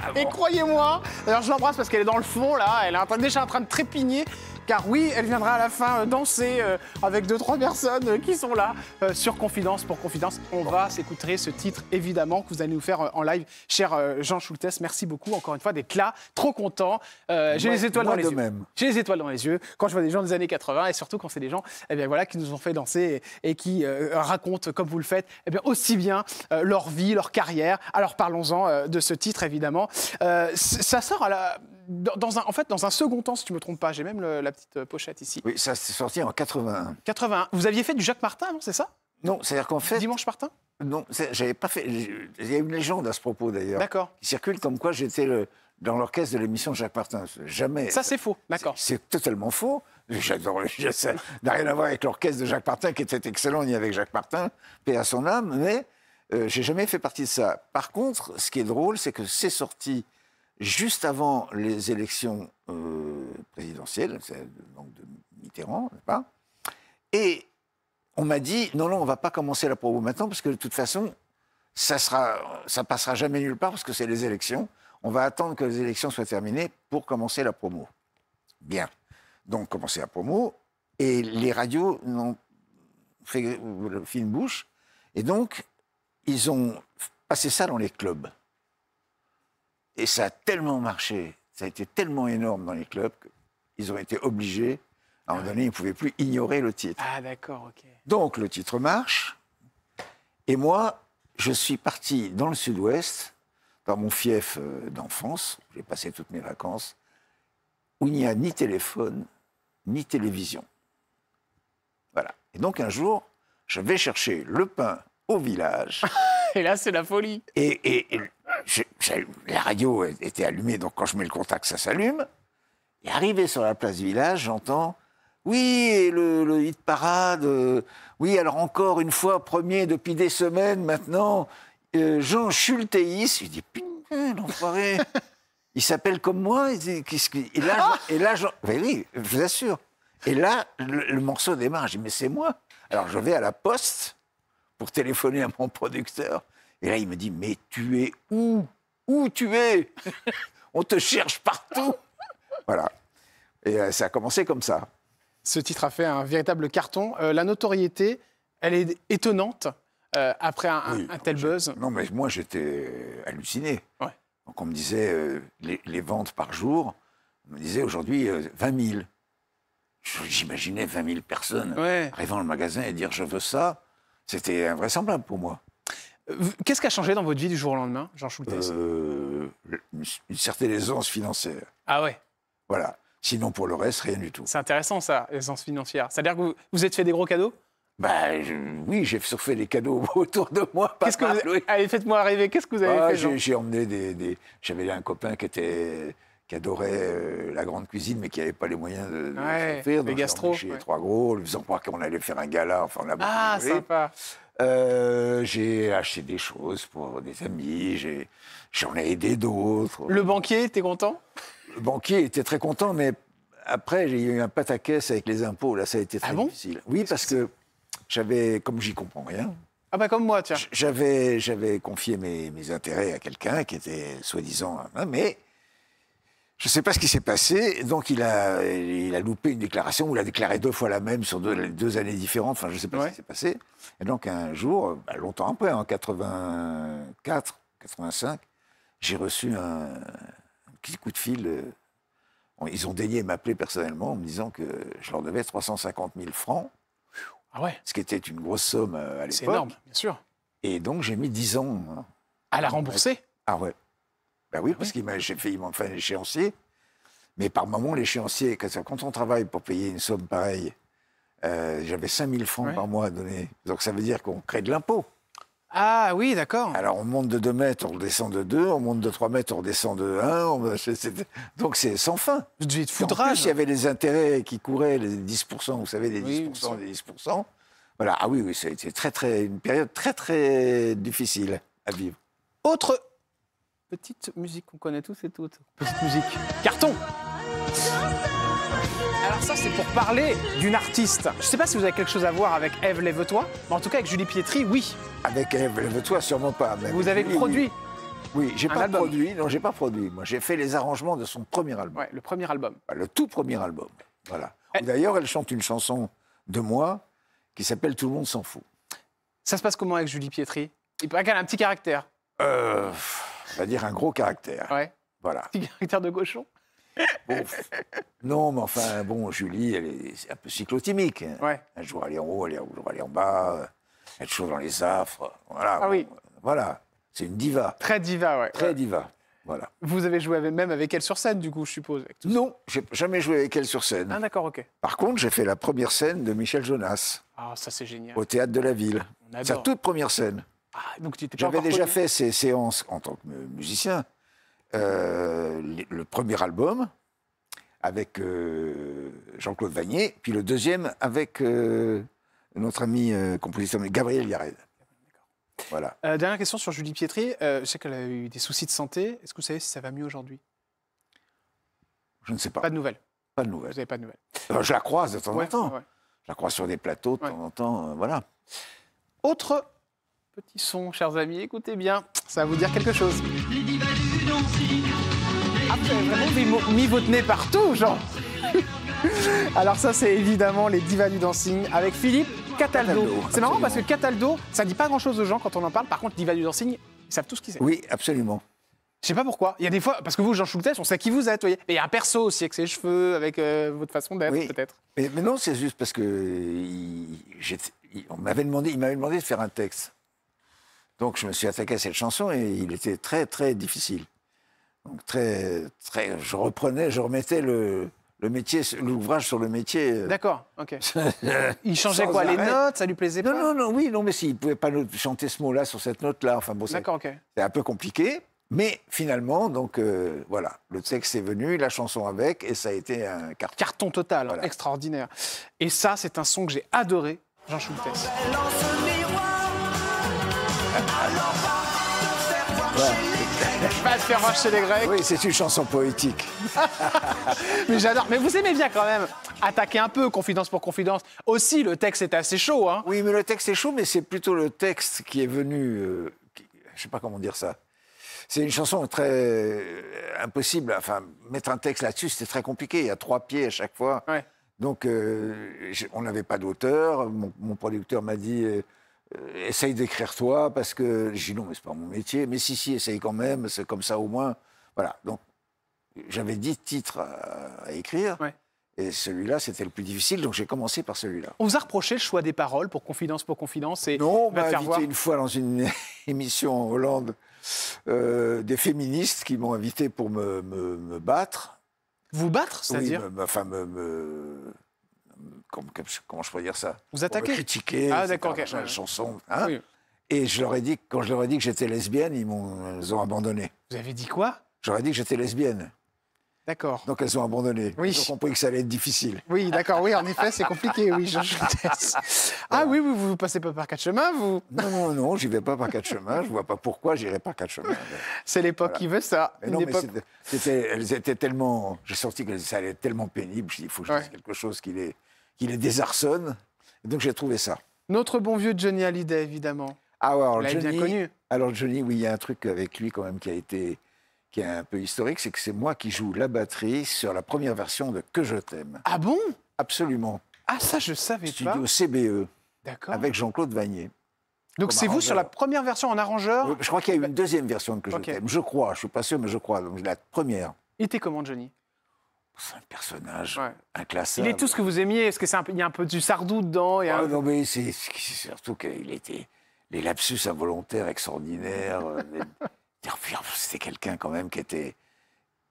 S1: Ah, ah, et croyez-moi, Alors je l'embrasse parce qu'elle est dans le fond là, elle est déjà en train de trépigner car oui, elle viendra à la fin euh, danser euh, avec deux, trois personnes euh, qui sont là sur Confidence pour Confidence. On va s'écouter ce titre, évidemment, que vous allez nous faire en live. Cher Jean Schultes, merci beaucoup encore une fois d'être là. Trop content. J'ai les étoiles dans les yeux. J'ai les étoiles dans les yeux quand je vois des gens des années 80 et surtout quand c'est des gens eh bien, voilà, qui nous ont fait danser et, qui racontent, comme vous le faites, eh bien, aussi bien leur vie, leur carrière. Alors parlons-en de ce titre, évidemment. ça sort à la en fait, dans un second temps, si tu ne me trompes pas, j'ai même la petite euh, pochette ici. Oui, ça s'est sorti en 81. 81. Vous aviez fait du Jacques Martin non c'est ça
S2: Non, c'est-à-dire qu'en fait. Dimanche Martin Non, j'avais pas fait. Il y a une légende à ce propos d'ailleurs. D'accord. Qui circule comme quoi j'étais dans l'orchestre de l'émission Jacques Martin. Jamais. Ça, c'est faux. D'accord. C'est totalement faux. J'adore Ça n'a rien à voir avec l'orchestre de Jacques Martin, qui était excellent, ni avec Jacques Martin, paix à son âme, mais euh, j'ai jamais fait partie de ça. Par contre, ce qui est drôle, c'est que c'est sorti juste avant les élections euh, présidentielles, donc de Mitterrand, Et on m'a dit non, non, on ne va pas commencer la promo maintenant parce que de toute façon, ça ne ça passera jamais nulle part parce que c'est les élections. On va attendre que les élections soient terminées pour commencer la promo. Bien. Donc, commencer la promo. Et les radios n'ont fait le bouche. Et donc, ils ont passé ça dans les clubs. Et ça a tellement marché, ça a été tellement énorme dans les clubs qu'ils ont été obligés, à un moment donné, ils ne pouvaient plus ignorer le titre. Ah
S1: d'accord, ok.
S2: Donc le titre marche. Et moi, je suis parti dans le sud-ouest, dans mon fief euh, d'enfance, j'ai passé toutes mes vacances, où il n'y a ni téléphone, ni télévision. Voilà. Et donc un jour, je vais chercher le pain au village. et là, c'est la folie. Les la radio était allumée, donc quand je mets le contact, ça s'allume. Et arrivé sur la place village, j'entends oui, le, hit parade. Euh, oui, alors encore une fois, premier depuis des semaines maintenant, euh, Jean Schulteïs. » Il dit Putain, l'enfoiré Il s'appelle comme moi Et là, ah et là ben oui, je vous assure. Et là, le, le morceau démarre. Je dis Mais c'est moi Alors je vais à la poste pour téléphoner à mon producteur et là, il me dit, mais tu es où Où tu es On te cherche partout. voilà. Et euh, ça a commencé comme ça.
S1: Ce titre a fait un véritable carton. Euh, la notoriété, elle est
S2: étonnante euh, après un, tel buzz. Non, mais moi, j'étais halluciné. Donc, on me disait les, ventes par jour, on me disait aujourd'hui 20 000. J'imaginais 20 000 personnes arrivant le magasin et dire je veux ça. C'était invraisemblable pour moi.
S1: Qu'est-ce qui a changé dans votre vie du jour au lendemain, Jean Schultes
S2: euh, Une certaine aisance financière. Ah ouais Voilà. Sinon, pour le reste, rien du tout.
S1: C'est intéressant, ça, l'aisance financière. C'est-à-dire que vous vous êtes fait des gros cadeaux
S2: bah, oui, j'ai surfait des cadeaux autour de moi. Qu'est-ce que vous...
S1: Allez, faites-moi arriver. Qu'est-ce que vous avez ah, fait
S2: J'ai emmené des. J'avais un copain qui était qui adorait euh, la grande cuisine, mais qui n'avait pas les moyens de, le faire. des gastro. Chez les trois gros, lui faisant croire qu'on allait faire un gala. Enfin, on a ah, sympa. Euh, j'ai acheté des choses pour des amis, j'en ai aidé d'autres. Le banquier était content Le banquier était très content, mais après, j'ai eu un pataquès avec les impôts. Là, ça a été très ah bon difficile. Oui, parce que j'avais, comme j'y comprends rien. Ah ben, comme moi, tiens. J'avais, j'avais confié mes, intérêts à quelqu'un qui était soi-disant, mais je ne sais pas ce qui s'est passé. Donc, il a, il a loupé une déclaration ou il a déclaré deux fois la même sur deux, deux années différentes. Enfin, je ne sais pas ce qui s'est passé. Et donc, un jour, bah, longtemps après, en 84, 85, j'ai reçu un, petit coup de fil. Ils ont daigné m'appeler personnellement en me disant que je leur devais 350 000 francs. Ah ouais Ce qui était une grosse somme euh, à l'époque. C'est énorme, bien sûr. Et donc, j'ai mis 10 ans. Hein,
S1: à la rembourser
S2: Ah ouais. Ben oui, parce qu'il m'a fait, mon m'ont un échéancier. Mais par moment, l'échéancier, quand on travaille pour payer une somme pareille, euh, j'avais 5000 francs par mois à donner. Donc ça veut dire qu'on crée de l'impôt. Ah oui, d'accord. Alors on monte de 2 mètres, on descend de 2, on monte de 3 mètres, on descend de 1. Donc c'est sans fin. Je En plus, il y hein. avait les intérêts qui couraient, les 10%, vous savez, les 10%, les 10%. Voilà, ah oui, oui, c'était très, très, une période très, très difficile à vivre. Autre
S1: petite musique qu'on connaît tous et toutes. Petite musique. Carton Alors ça, c'est pour parler d'une artiste. Je ne sais pas si vous avez quelque chose à voir avec Eve Lève-toi, mais en tout cas
S2: avec Julie Pietri, oui. Avec Eve Lève-toi, sûrement pas. vous avez produit Oui, j'ai pas produit. Non, j'ai pas produit. Moi, j'ai fait les arrangements de son premier album. Ouais, le premier album. Bah, le tout premier album. Voilà. Eh. D'ailleurs, elle chante une chanson de moi qui s'appelle Tout le monde s'en fout. Ça se passe comment avec Julie Pietri Il paraît qu'elle a un petit caractère. Euh on va dire un gros caractère. Ouais. Voilà.
S1: Petit caractère de gauchon
S2: non, mais enfin, bon, Julie, elle est un peu cyclotimique. Elle Un jour, elle est en haut, elle est, un jour, en bas. Euh, elle joue dans les affres. Voilà. Ah oui. Euh, voilà. C'est une diva. Très diva, ouais. Très diva. Voilà. Vous avez joué avec, même avec elle sur scène, du coup, je suppose avec tout Non, j'ai jamais joué avec elle sur scène. Ah, d'accord, ok. Par contre, j'ai fait la première scène de Michel Jonas. Ah, ça, c'est génial. Au théâtre de la ville. Sa toute première scène. Ah, J'avais déjà fait ces séances en tant que musicien. Euh, le, premier album avec euh, Jean-Claude Vanier, puis le deuxième avec euh, notre ami compositeur Gabriel Yared. Voilà.
S1: dernière question sur Julie Pietri. je sais qu'elle a eu des soucis de santé. Est-ce que vous savez si ça va mieux aujourd'hui
S2: Je ne sais pas. Pas de nouvelles. Pas de nouvelles. Vous pas de nouvelles. je la croise de temps en temps. Je la croise sur des plateaux de temps en temps. voilà.
S1: Autre petit son, chers amis. Écoutez bien, ça va vous dire quelque chose. Ah, vous avez vraiment mis votre nez partout, genre. Alors ça, c'est évidemment les divas du dancing avec Philippe Cataldo. c'est marrant parce que Cataldo, ça ne dit pas grand-chose aux gens quand on en parle. Par contre, divas du dancing, ils savent tout ce qu'ils savent. Oui, absolument. Je sais pas pourquoi. Il y a des fois, parce que vous, Jean choultès on sait qui vous êtes. Voyez. Mais il y a un perso aussi avec ses cheveux, avec euh, votre façon d'être, peut-être.
S2: Mais, non, c'est juste parce que on m'avait demandé, il m'avait demandé de faire un texte. Donc je me suis attaqué à cette chanson et il était très très difficile. Donc très très, je reprenais, je remettais le, métier, l'ouvrage sur le métier. Euh. D'accord,
S1: ok. il changeait quoi Les notes
S2: Ça lui plaisait non, pas Non, non, oui, non, mais s'il ne pouvait pas chanter ce mot-là sur cette note-là, enfin bon, c'est un peu compliqué. Mais finalement, donc euh, voilà, le texte est venu, la chanson avec, et ça a été un carton. Carton total, hein, extraordinaire. Et ça, c'est un son que j'ai adoré, Jean Schultes.
S1: Pas faire marcher les Grecs.
S2: Oui, c'est une chanson poétique.
S1: mais j'adore. Mais vous aimez bien quand même
S2: attaquer un peu, confidence pour confidence. Aussi, le texte est assez chaud. Hein. Oui, mais le texte est chaud, mais c'est plutôt le texte qui est venu. Euh, je sais pas comment dire ça. C'est une chanson très euh, impossible. Enfin, mettre un texte là-dessus, c'était très compliqué. Il y a trois pieds à chaque fois. Ouais. Donc, euh, on n'avait pas d'auteur. mon, producteur m'a dit euh, essaye d'écrire toi, parce que. J'ai dit non, mais c'est pas mon métier. Mais si, si, essaye quand même, c'est comme ça au moins. Voilà. Donc, j'avais dix titres à, écrire. Et celui-là, c'était le plus difficile, donc j'ai commencé par celui-là.
S1: On vous a reproché le choix des paroles pour Confidence pour Confidence et
S2: Non, on m'a invité une fois dans une émission en Hollande euh, des féministes qui m'ont invité pour me, me, battre. Vous battre, c'est-à-dire oui, Enfin, me, comment je pourrais dire ça Vous attaquez critiquer ah, la chanson. Hein Et je leur ai dit, quand je leur ai dit que j'étais lesbienne, ils m'ont, ont abandonné. Vous avez dit quoi J'aurais dit que j'étais lesbienne. D'accord. Donc elles ont abandonné. Oui. ont compris que ça allait être difficile.
S1: Oui, d'accord. Oui, en effet, c'est compliqué. Oui, Ah oui, vous ne passez pas par quatre chemins,
S2: vous Non, non, non, j'y vais pas par quatre chemins. Je vois pas pourquoi j'irai par quatre chemins. C'est l'époque qui veut ça. non, mais c'était, elles étaient tellement. J'ai senti que ça allait être tellement pénible. Il faut que je fasse quelque chose qui les, qu'il les désarçonne. Et donc j'ai trouvé ça. Notre bon vieux Johnny
S1: Hallyday, évidemment.
S2: Ah ouais, alors Johnny, bien connu. Alors Johnny, oui, il y a un truc avec lui quand même qui a été qui est un peu historique, c'est que c'est moi qui joue la batterie sur la première version de Que je t'aime. Ah bon Absolument. Ah ça, je savais tu pas. Studio CBE. D'accord. Avec Jean-Claude Vanier. Donc c'est vous sur la première version en arrangeur euh, Je crois qu'il y a eu une bah deuxième version de Que je t'aime. Je crois, je suis pas sûr, mais je crois. Donc la première.
S1: Il était comment Johnny
S2: c'est un personnage ouais. inclassable. Il est
S1: tout ce que vous aimiez. Est-ce qu'il y a un peu du Sardou dedans ah Non, mais c'est surtout
S2: qu'il était les lapsus involontaires extraordinaires. Euh, c'était quelqu'un quand même qui était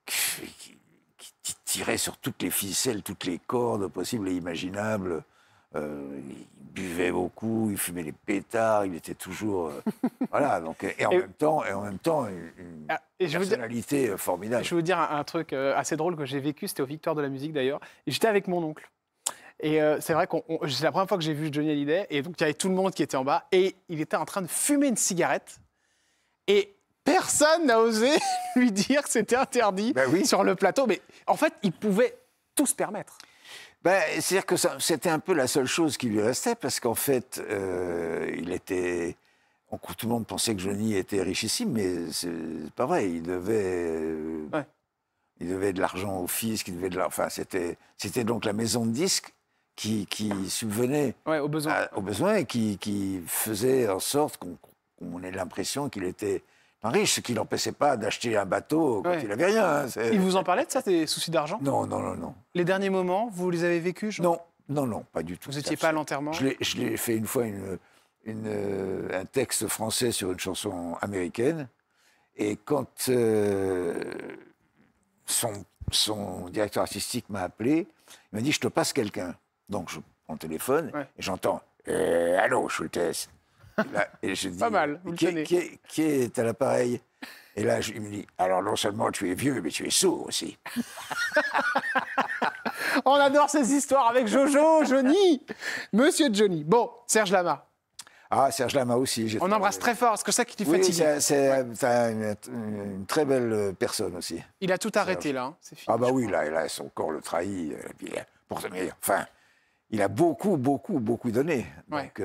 S2: qui, tirait sur toutes les ficelles, toutes les cordes possibles et imaginables. Euh, il buvait beaucoup, il fumait des pétards, il était toujours euh, voilà donc et en même temps et en même temps une ah, personnalité euh, formidable. Je vais
S1: vous dire un, truc assez drôle que j'ai vécu, c'était aux Victoire de la musique d'ailleurs. J'étais avec mon oncle et c'est vrai que c'est la première fois que j'ai vu Johnny Hallyday et donc il y avait tout le monde qui était en bas et il était en train de fumer une cigarette et personne n'a osé lui dire que c'était interdit ben sur le plateau mais en fait il pouvait tout se permettre.
S2: Ben, c'est-à-dire que c'était un peu la seule chose qui lui restait, parce qu'en fait, euh, il était. tout le monde pensait que Johnny était richissime, mais c'est pas vrai. Il devait. Euh, il devait de l'argent au fisc, il devait de Enfin, c'était donc la maison de disques qui, qui subvenait ouais, aux, besoins. et qui, faisait en sorte qu'on ait l'impression qu'il était riche, ce qui l'empêchait pas d'acheter un bateau quand il a rien. Hein, il vous
S1: en parlait de ça, des soucis d'argent Non, non, non, non. Les derniers moments, vous
S2: les avez vécus Non, non, non, pas du tout. Vous n'étiez pas à l'enterrement Je l'ai fait une fois une, une, euh, un texte français sur une chanson américaine. Et quand euh, son, son, directeur artistique m'a appelé, il m'a dit Je te passe quelqu'un. Donc je prends le téléphone et j'entends je euh, Allô, Schultes et dis, Pas mal, qui, est, à l'appareil Et là, il me dit, alors non seulement tu es vieux, mais tu es sourd aussi.
S1: On adore ces histoires avec Jojo, Johnny, Monsieur Johnny. Bon, Serge Lama.
S2: Ah, Serge Lama aussi. On
S1: embrasse très fort, c'est que ça qui te fatigue. Oui,
S2: c'est euh, une, une, très belle euh, personne aussi. Il
S1: a tout arrêté là, hein, c'est
S2: fini. Ah bah oui, là, son corps le trahit. Euh, pour, meilleur. enfin, il a beaucoup, beaucoup, beaucoup donné. Donc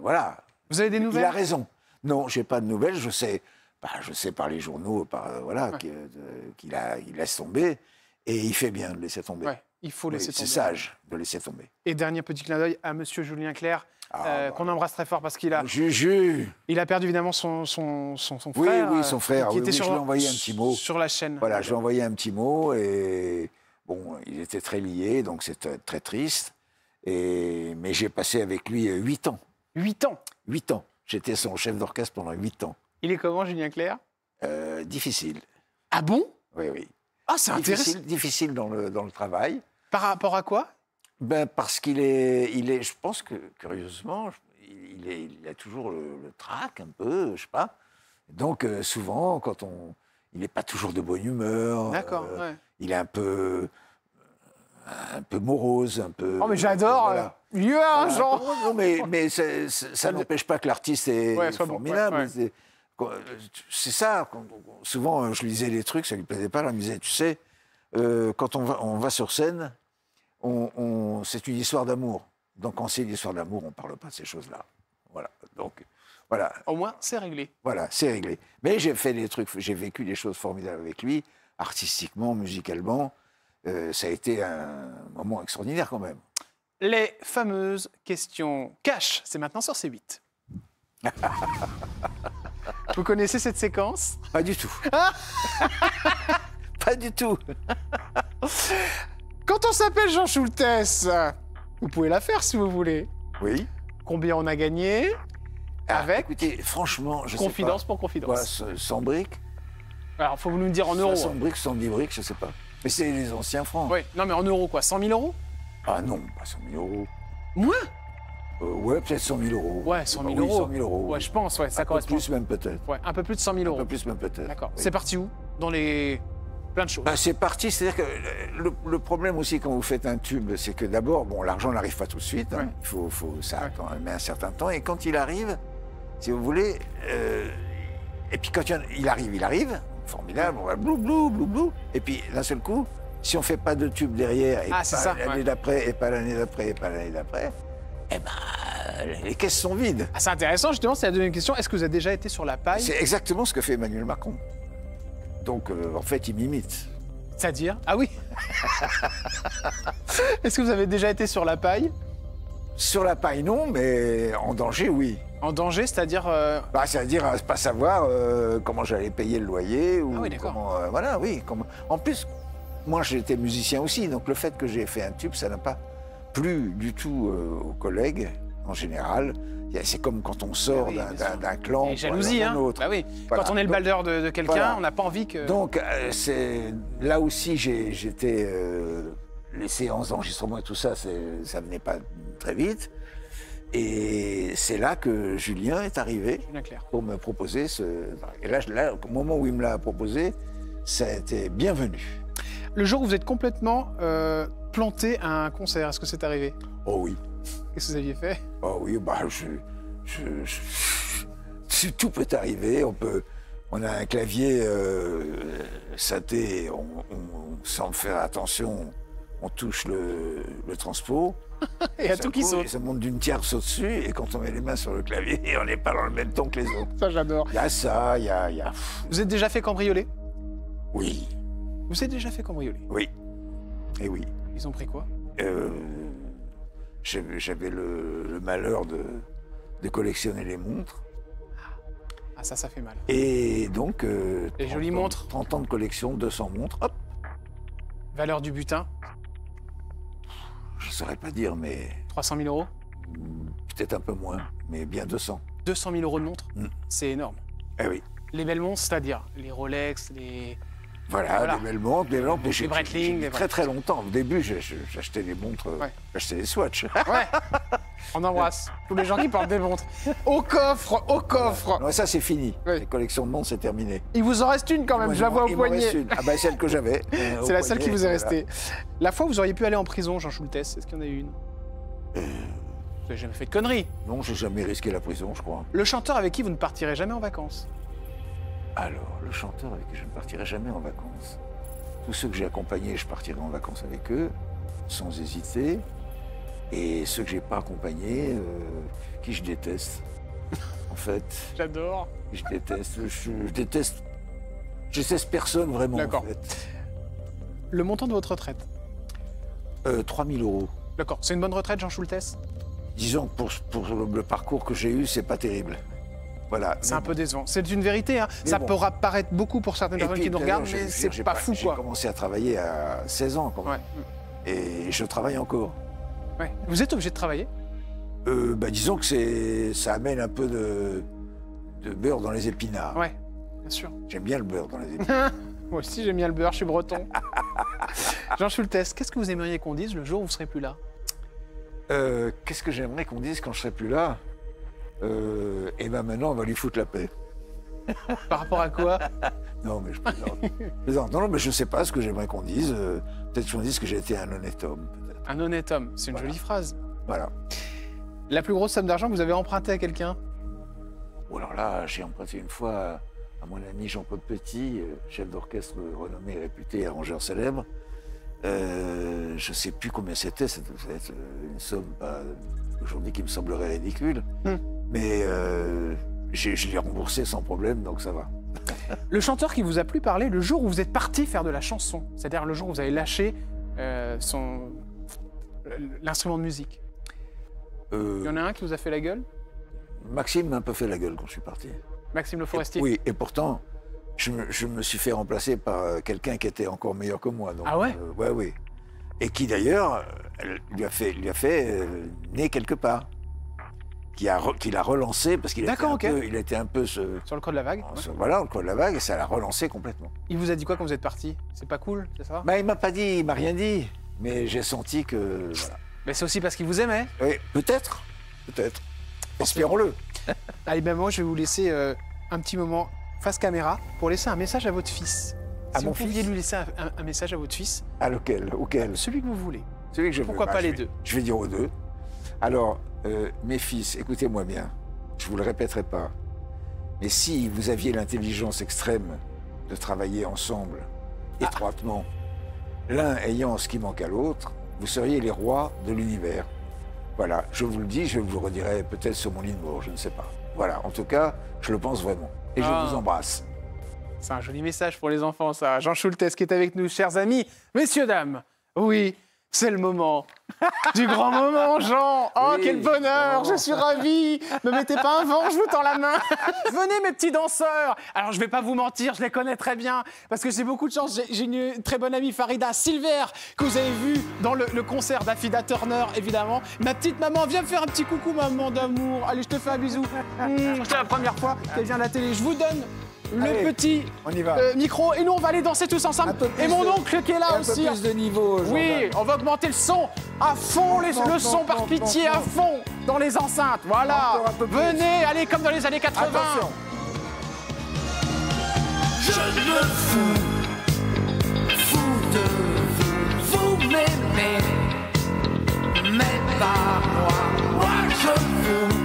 S2: voilà, vous avez des nouvelles Il a raison. Non, j'ai pas de nouvelles. Je sais, bah, je sais par les journaux, par euh, voilà, euh, qu'il laisse tomber et il fait bien de laisser tomber. il faut laisser tomber. C'est sage de laisser tomber.
S1: Et dernier petit clin d'œil à Monsieur Julien Clerc. Ah, euh, bah. qu'on embrasse très fort parce qu'il a
S2: Juju.
S1: il a perdu évidemment son son, son, frère oui oui son frère qui était sur, je lui ai envoyé un petit
S2: mot sur la chaîne voilà je lui ai envoyé un petit mot et bon il était très liés donc c'était très triste et mais j'ai passé avec lui huit ans Huit ans 8 ans. J'étais son chef d'orchestre pendant huit ans.
S1: Il est comment, Julien Clerc
S2: euh, Difficile. Ah bon Oui, oui. Ah, c'est intéressant. Difficile dans le, travail. Par rapport à quoi ben, Parce qu'il est, il est, je pense que, curieusement, il, est, il a toujours le, trac un peu, je sais pas. Donc, euh, souvent, quand on. Il n'est pas toujours de bonne humeur. D'accord, euh, Il est un peu un peu morose, un peu. Oh, mais j'adore Lieu euh, un genre Non, mais, mais ça n'empêche pas que l'artiste est formidable. Euh, c'est ça. Souvent, euh, je lisais les trucs, ça lui plaisait pas. la me tu sais, quand on va, on va, sur scène, on, c'est une histoire d'amour. Donc, quand c'est une histoire d'amour, on ne parle pas de ces choses-là. Voilà. Donc, voilà. Au moins, c'est réglé. Voilà, c'est réglé. Mais j'ai fait des trucs, j'ai vécu des choses formidables avec lui, artistiquement, musicalement. Euh, ça a été un moment extraordinaire quand même.
S1: Les fameuses questions cash, c'est maintenant sur C8. Vous connaissez cette séquence Pas du tout. Pas du tout. Quand on s'appelle Jean Schultes, vous pouvez la faire si vous voulez. Oui. Combien on a gagné ah, Avec Écoutez, franchement, je confidence sais pour confidence.
S2: Sans briques. Alors, faut vous nous dire en euros. Sans briques, 110 briques, je sais pas. Mais c'est les anciens francs. Oui, non, mais en euros, quoi 100 000 euros Ah non, pas 100 000 euros. Moins euh, Ouais, peut-être 100 000 euros. Ouais, 100 000 euros. Oui, euros. Ouais,
S1: je pense, ouais, ça un correspond. Un peu plus même peut-être. Ouais, un peu plus de 100 000 euros. Un peu
S2: plus même peut-être. D'accord. C'est parti où Dans les. Plein de choses. Ben, c'est parti, c'est-à-dire que le, problème aussi quand vous faites un tube, c'est que d'abord, bon, l'argent n'arrive pas tout de suite, il hein. faut, faut ça ouais. attend, met un certain temps, et quand il arrive, si vous voulez, euh, et puis quand il arrive, il arrive, formidable, on va blou, blou, blou, blou. Et puis, d'un seul coup, si on fait pas de tube derrière, et ah, pas l'année d'après, et pas l'année d'après, et pas l'année d'après, eh ben, les caisses sont vides. Ah,
S1: c'est intéressant, justement, c'est la deuxième question. Est-ce que vous avez déjà été sur la paille C'est exactement ce que fait Emmanuel Macron. Donc, euh,
S2: en fait, il m'imite. C'est-à-dire Ah oui Est-ce que vous avez déjà été sur la paille Sur la paille, non, mais en danger, oui. En danger, c'est-à-dire euh, bah, C'est-à-dire euh, pas savoir euh, comment j'allais payer le loyer. Ou ah oui, comment, voilà, oui. En plus, moi j'étais musicien aussi, donc le fait que j'ai fait un tube, ça n'a pas plu du tout aux collègues en général. C'est comme quand on sort ah d'un clan et jalousie, un hein. autre. Bah oui. Quand on est le baldeur de, quelqu'un, on n'a
S1: pas envie que... Donc
S2: là aussi, j'étais... les séances d'enregistrement et tout ça, ça venait pas très vite. Et c'est là que Julien est arrivé pour me proposer ce. Et là, au moment où il me l'a proposé, ça a été bienvenu.
S1: Le jour où vous êtes complètement euh, planté à un concert,
S2: est-ce que c'est arrivé Oh oui. Qu'est-ce que vous aviez fait Oh oui, bah je, tout peut arriver. On peut, on a un clavier euh, saté, on, on, sans faire attention, on touche le, le transpo. Il y a tout qui saute. Ça monte d'une tierce au-dessus, et quand on met les mains sur le clavier, on n'est pas dans le même ton que les autres. ça, j'adore. Il y a ça, il y a, Vous êtes déjà fait cambrioler
S1: Oui. Vous êtes déjà fait cambrioler
S2: Oui. Et oui. Ils ont pris quoi euh, J'avais le, malheur de, de collectionner les montres. Ah, ça, ça fait mal. Et donc. Euh, les jolies montres 30 ans de collection, 200 montres, hop
S1: Valeur du butin
S2: je ne saurais pas dire, mais. 300 000 euros Peut-être un peu moins, mais bien 200.
S1: 200 000 euros de montres, mm. C'est énorme. Eh oui. Les belles montres, c'est-à-dire les Rolex, les. Voilà, les belles montres, les lampes, les Breitling. Très très
S2: longtemps. Au début, j'achetais des montres, j'achetais des swatchs. Ouais. On embrasse tous les gens qui parlent des montres. Au coffre, au coffre. ça c'est fini. Les collections de montres, c'est terminé. Il vous en reste une quand même, je la vois au poignet. Ah bah celle que j'avais. Euh, c'est la seule qui vous est restée. La fois où vous auriez pu aller en
S1: prison, Jean Schultes, est-ce qu'il y en a eu une
S2: euh. Vous jamais fait de conneries Non, j'ai jamais risqué la prison, je crois.
S1: Le chanteur avec qui vous ne partirez jamais en vacances
S2: Alors, le chanteur avec qui je ne partirai jamais en vacances. Tous ceux que j'ai accompagnés, je partirai en vacances avec eux, sans hésiter. Et ceux que j'ai pas accompagnés, euh, qui je déteste, en fait. J'adore. Je déteste. Je, déteste. Je déteste personne vraiment. D'accord.
S1: Le montant de votre retraite
S2: euh, 3000 euros. D'accord. C'est une bonne retraite, Jean Schultes Disons que pour, le parcours que j'ai eu, c'est pas terrible. Voilà. C'est un peu
S1: décevant. C'est une vérité. Hein. Ça peut paraître beaucoup pour certaines personnes qui nous regardent, mais c'est pas, pas fou.
S2: J'ai commencé à travailler à 16 ans quand même. Et je travaille encore. Vous êtes obligé de travailler euh, bah, Disons que ça amène un peu de, beurre dans les épinards. Ouais, bien sûr. J'aime bien le beurre dans les
S1: épinards. Moi aussi, j'aime bien le beurre, je suis breton. Jean Schultes, qu'est-ce que vous aimeriez qu'on dise le jour où vous ne serez plus là
S2: euh, Qu'est-ce que j'aimerais qu'on dise quand je ne serai plus là euh, Eh Et bien maintenant, on va lui foutre la paix. Par rapport à quoi Non, mais je non, mais je ne sais pas ce que j'aimerais qu'on dise. Peut-être qu'on dise que j'ai été un honnête homme.
S1: Un honnête homme, c'est une jolie phrase. Voilà. La plus grosse somme d'argent que vous avez empruntée à quelqu'un
S2: Oh alors là, j'ai emprunté une fois à mon ami jean paul Petit, euh, chef d'orchestre renommé réputé, arrangeur célèbre. Euh, je ne sais plus combien c'était, ça euh, une somme bah, aujourd'hui qui me semblerait ridicule, hmm. mais euh, je l'ai remboursé sans problème, donc ça va.
S1: le chanteur qui vous a plus parler, le jour où vous êtes parti faire de la chanson, c'est-à-dire le jour où vous avez lâché son, l'instrument de musique. Euh, il y en a un qui vous a fait la gueule
S2: Maxime m'a un peu fait la gueule quand je suis parti. Maxime Le Forestier Oui, et pourtant, je me, suis fait remplacer par euh, quelqu'un qui était encore meilleur que moi. ah ouais euh, Oui, oui. Et qui d'ailleurs lui a fait, lui a fait quelque part. Qui a, qui l'a relancé parce qu'il était, il était un peu sur le creux de la vague. voilà, le creux de la vague et ça l'a relancé complètement. Il vous a dit
S1: quoi quand vous êtes parti C'est pas cool, c'est ça
S2: Bah il m'a pas dit, il m'a rien dit. Mais j'ai senti que. Mais c'est aussi parce qu'il vous aimait Oui, peut-être. Peut-être. Espérons-le.
S1: Allez, ah, ben moi, je vais vous laisser euh, un petit moment face caméra pour laisser un message à votre fils. À si vous lui laisser un, message à votre fils.
S2: À lequel Auquel Celui que vous voulez. Celui que je Pourquoi bah, pas les deux Je vais dire aux deux. Alors, euh, mes fils, écoutez-moi bien. Je vous le répéterai pas. Mais si vous aviez l'intelligence extrême de travailler ensemble, ah. étroitement, l'un ayant ce qui manque à l'autre, vous seriez les rois de l'univers. Voilà, je vous le dis, je vous le redirai peut-être sur mon lit de mort, je ne sais pas. Voilà, en tout cas, je le pense vraiment. Et je ah. vous embrasse.
S1: C'est un joli message pour les enfants, ça. Jean Schultes qui est avec nous, chers amis, messieurs, dames. Oui. C'est le moment du grand moment, Jean. Oh, quel bonheur, je suis oh. ravi. Ne mettez pas un vent, je vous tends la main. Venez, mes petits danseurs. Alors, je vais pas vous mentir, je les connais très bien parce que j'ai beaucoup de chance. J'ai une très bonne amie, Farida Silver, que vous avez vue dans le, concert d'Affida Turner, évidemment. Ma petite maman, viens me faire un petit coucou, maman d'amour. Allez, je te fais un bisou. Hmm, c'est la première fois qu'elle vient à la télé. Je vous donne le petit euh, micro. Et nous, on va aller danser tous ensemble. Et mon oncle qui est là aussi. Peu plus de niveau. Hein. Oui, on va augmenter le son à fond, les, le son par pitié à fond dans les enceintes. Voilà. Venez, allez comme dans les années 80.
S2: Je me fous, Fous vous, m'aimez, mais pas moi. Moi je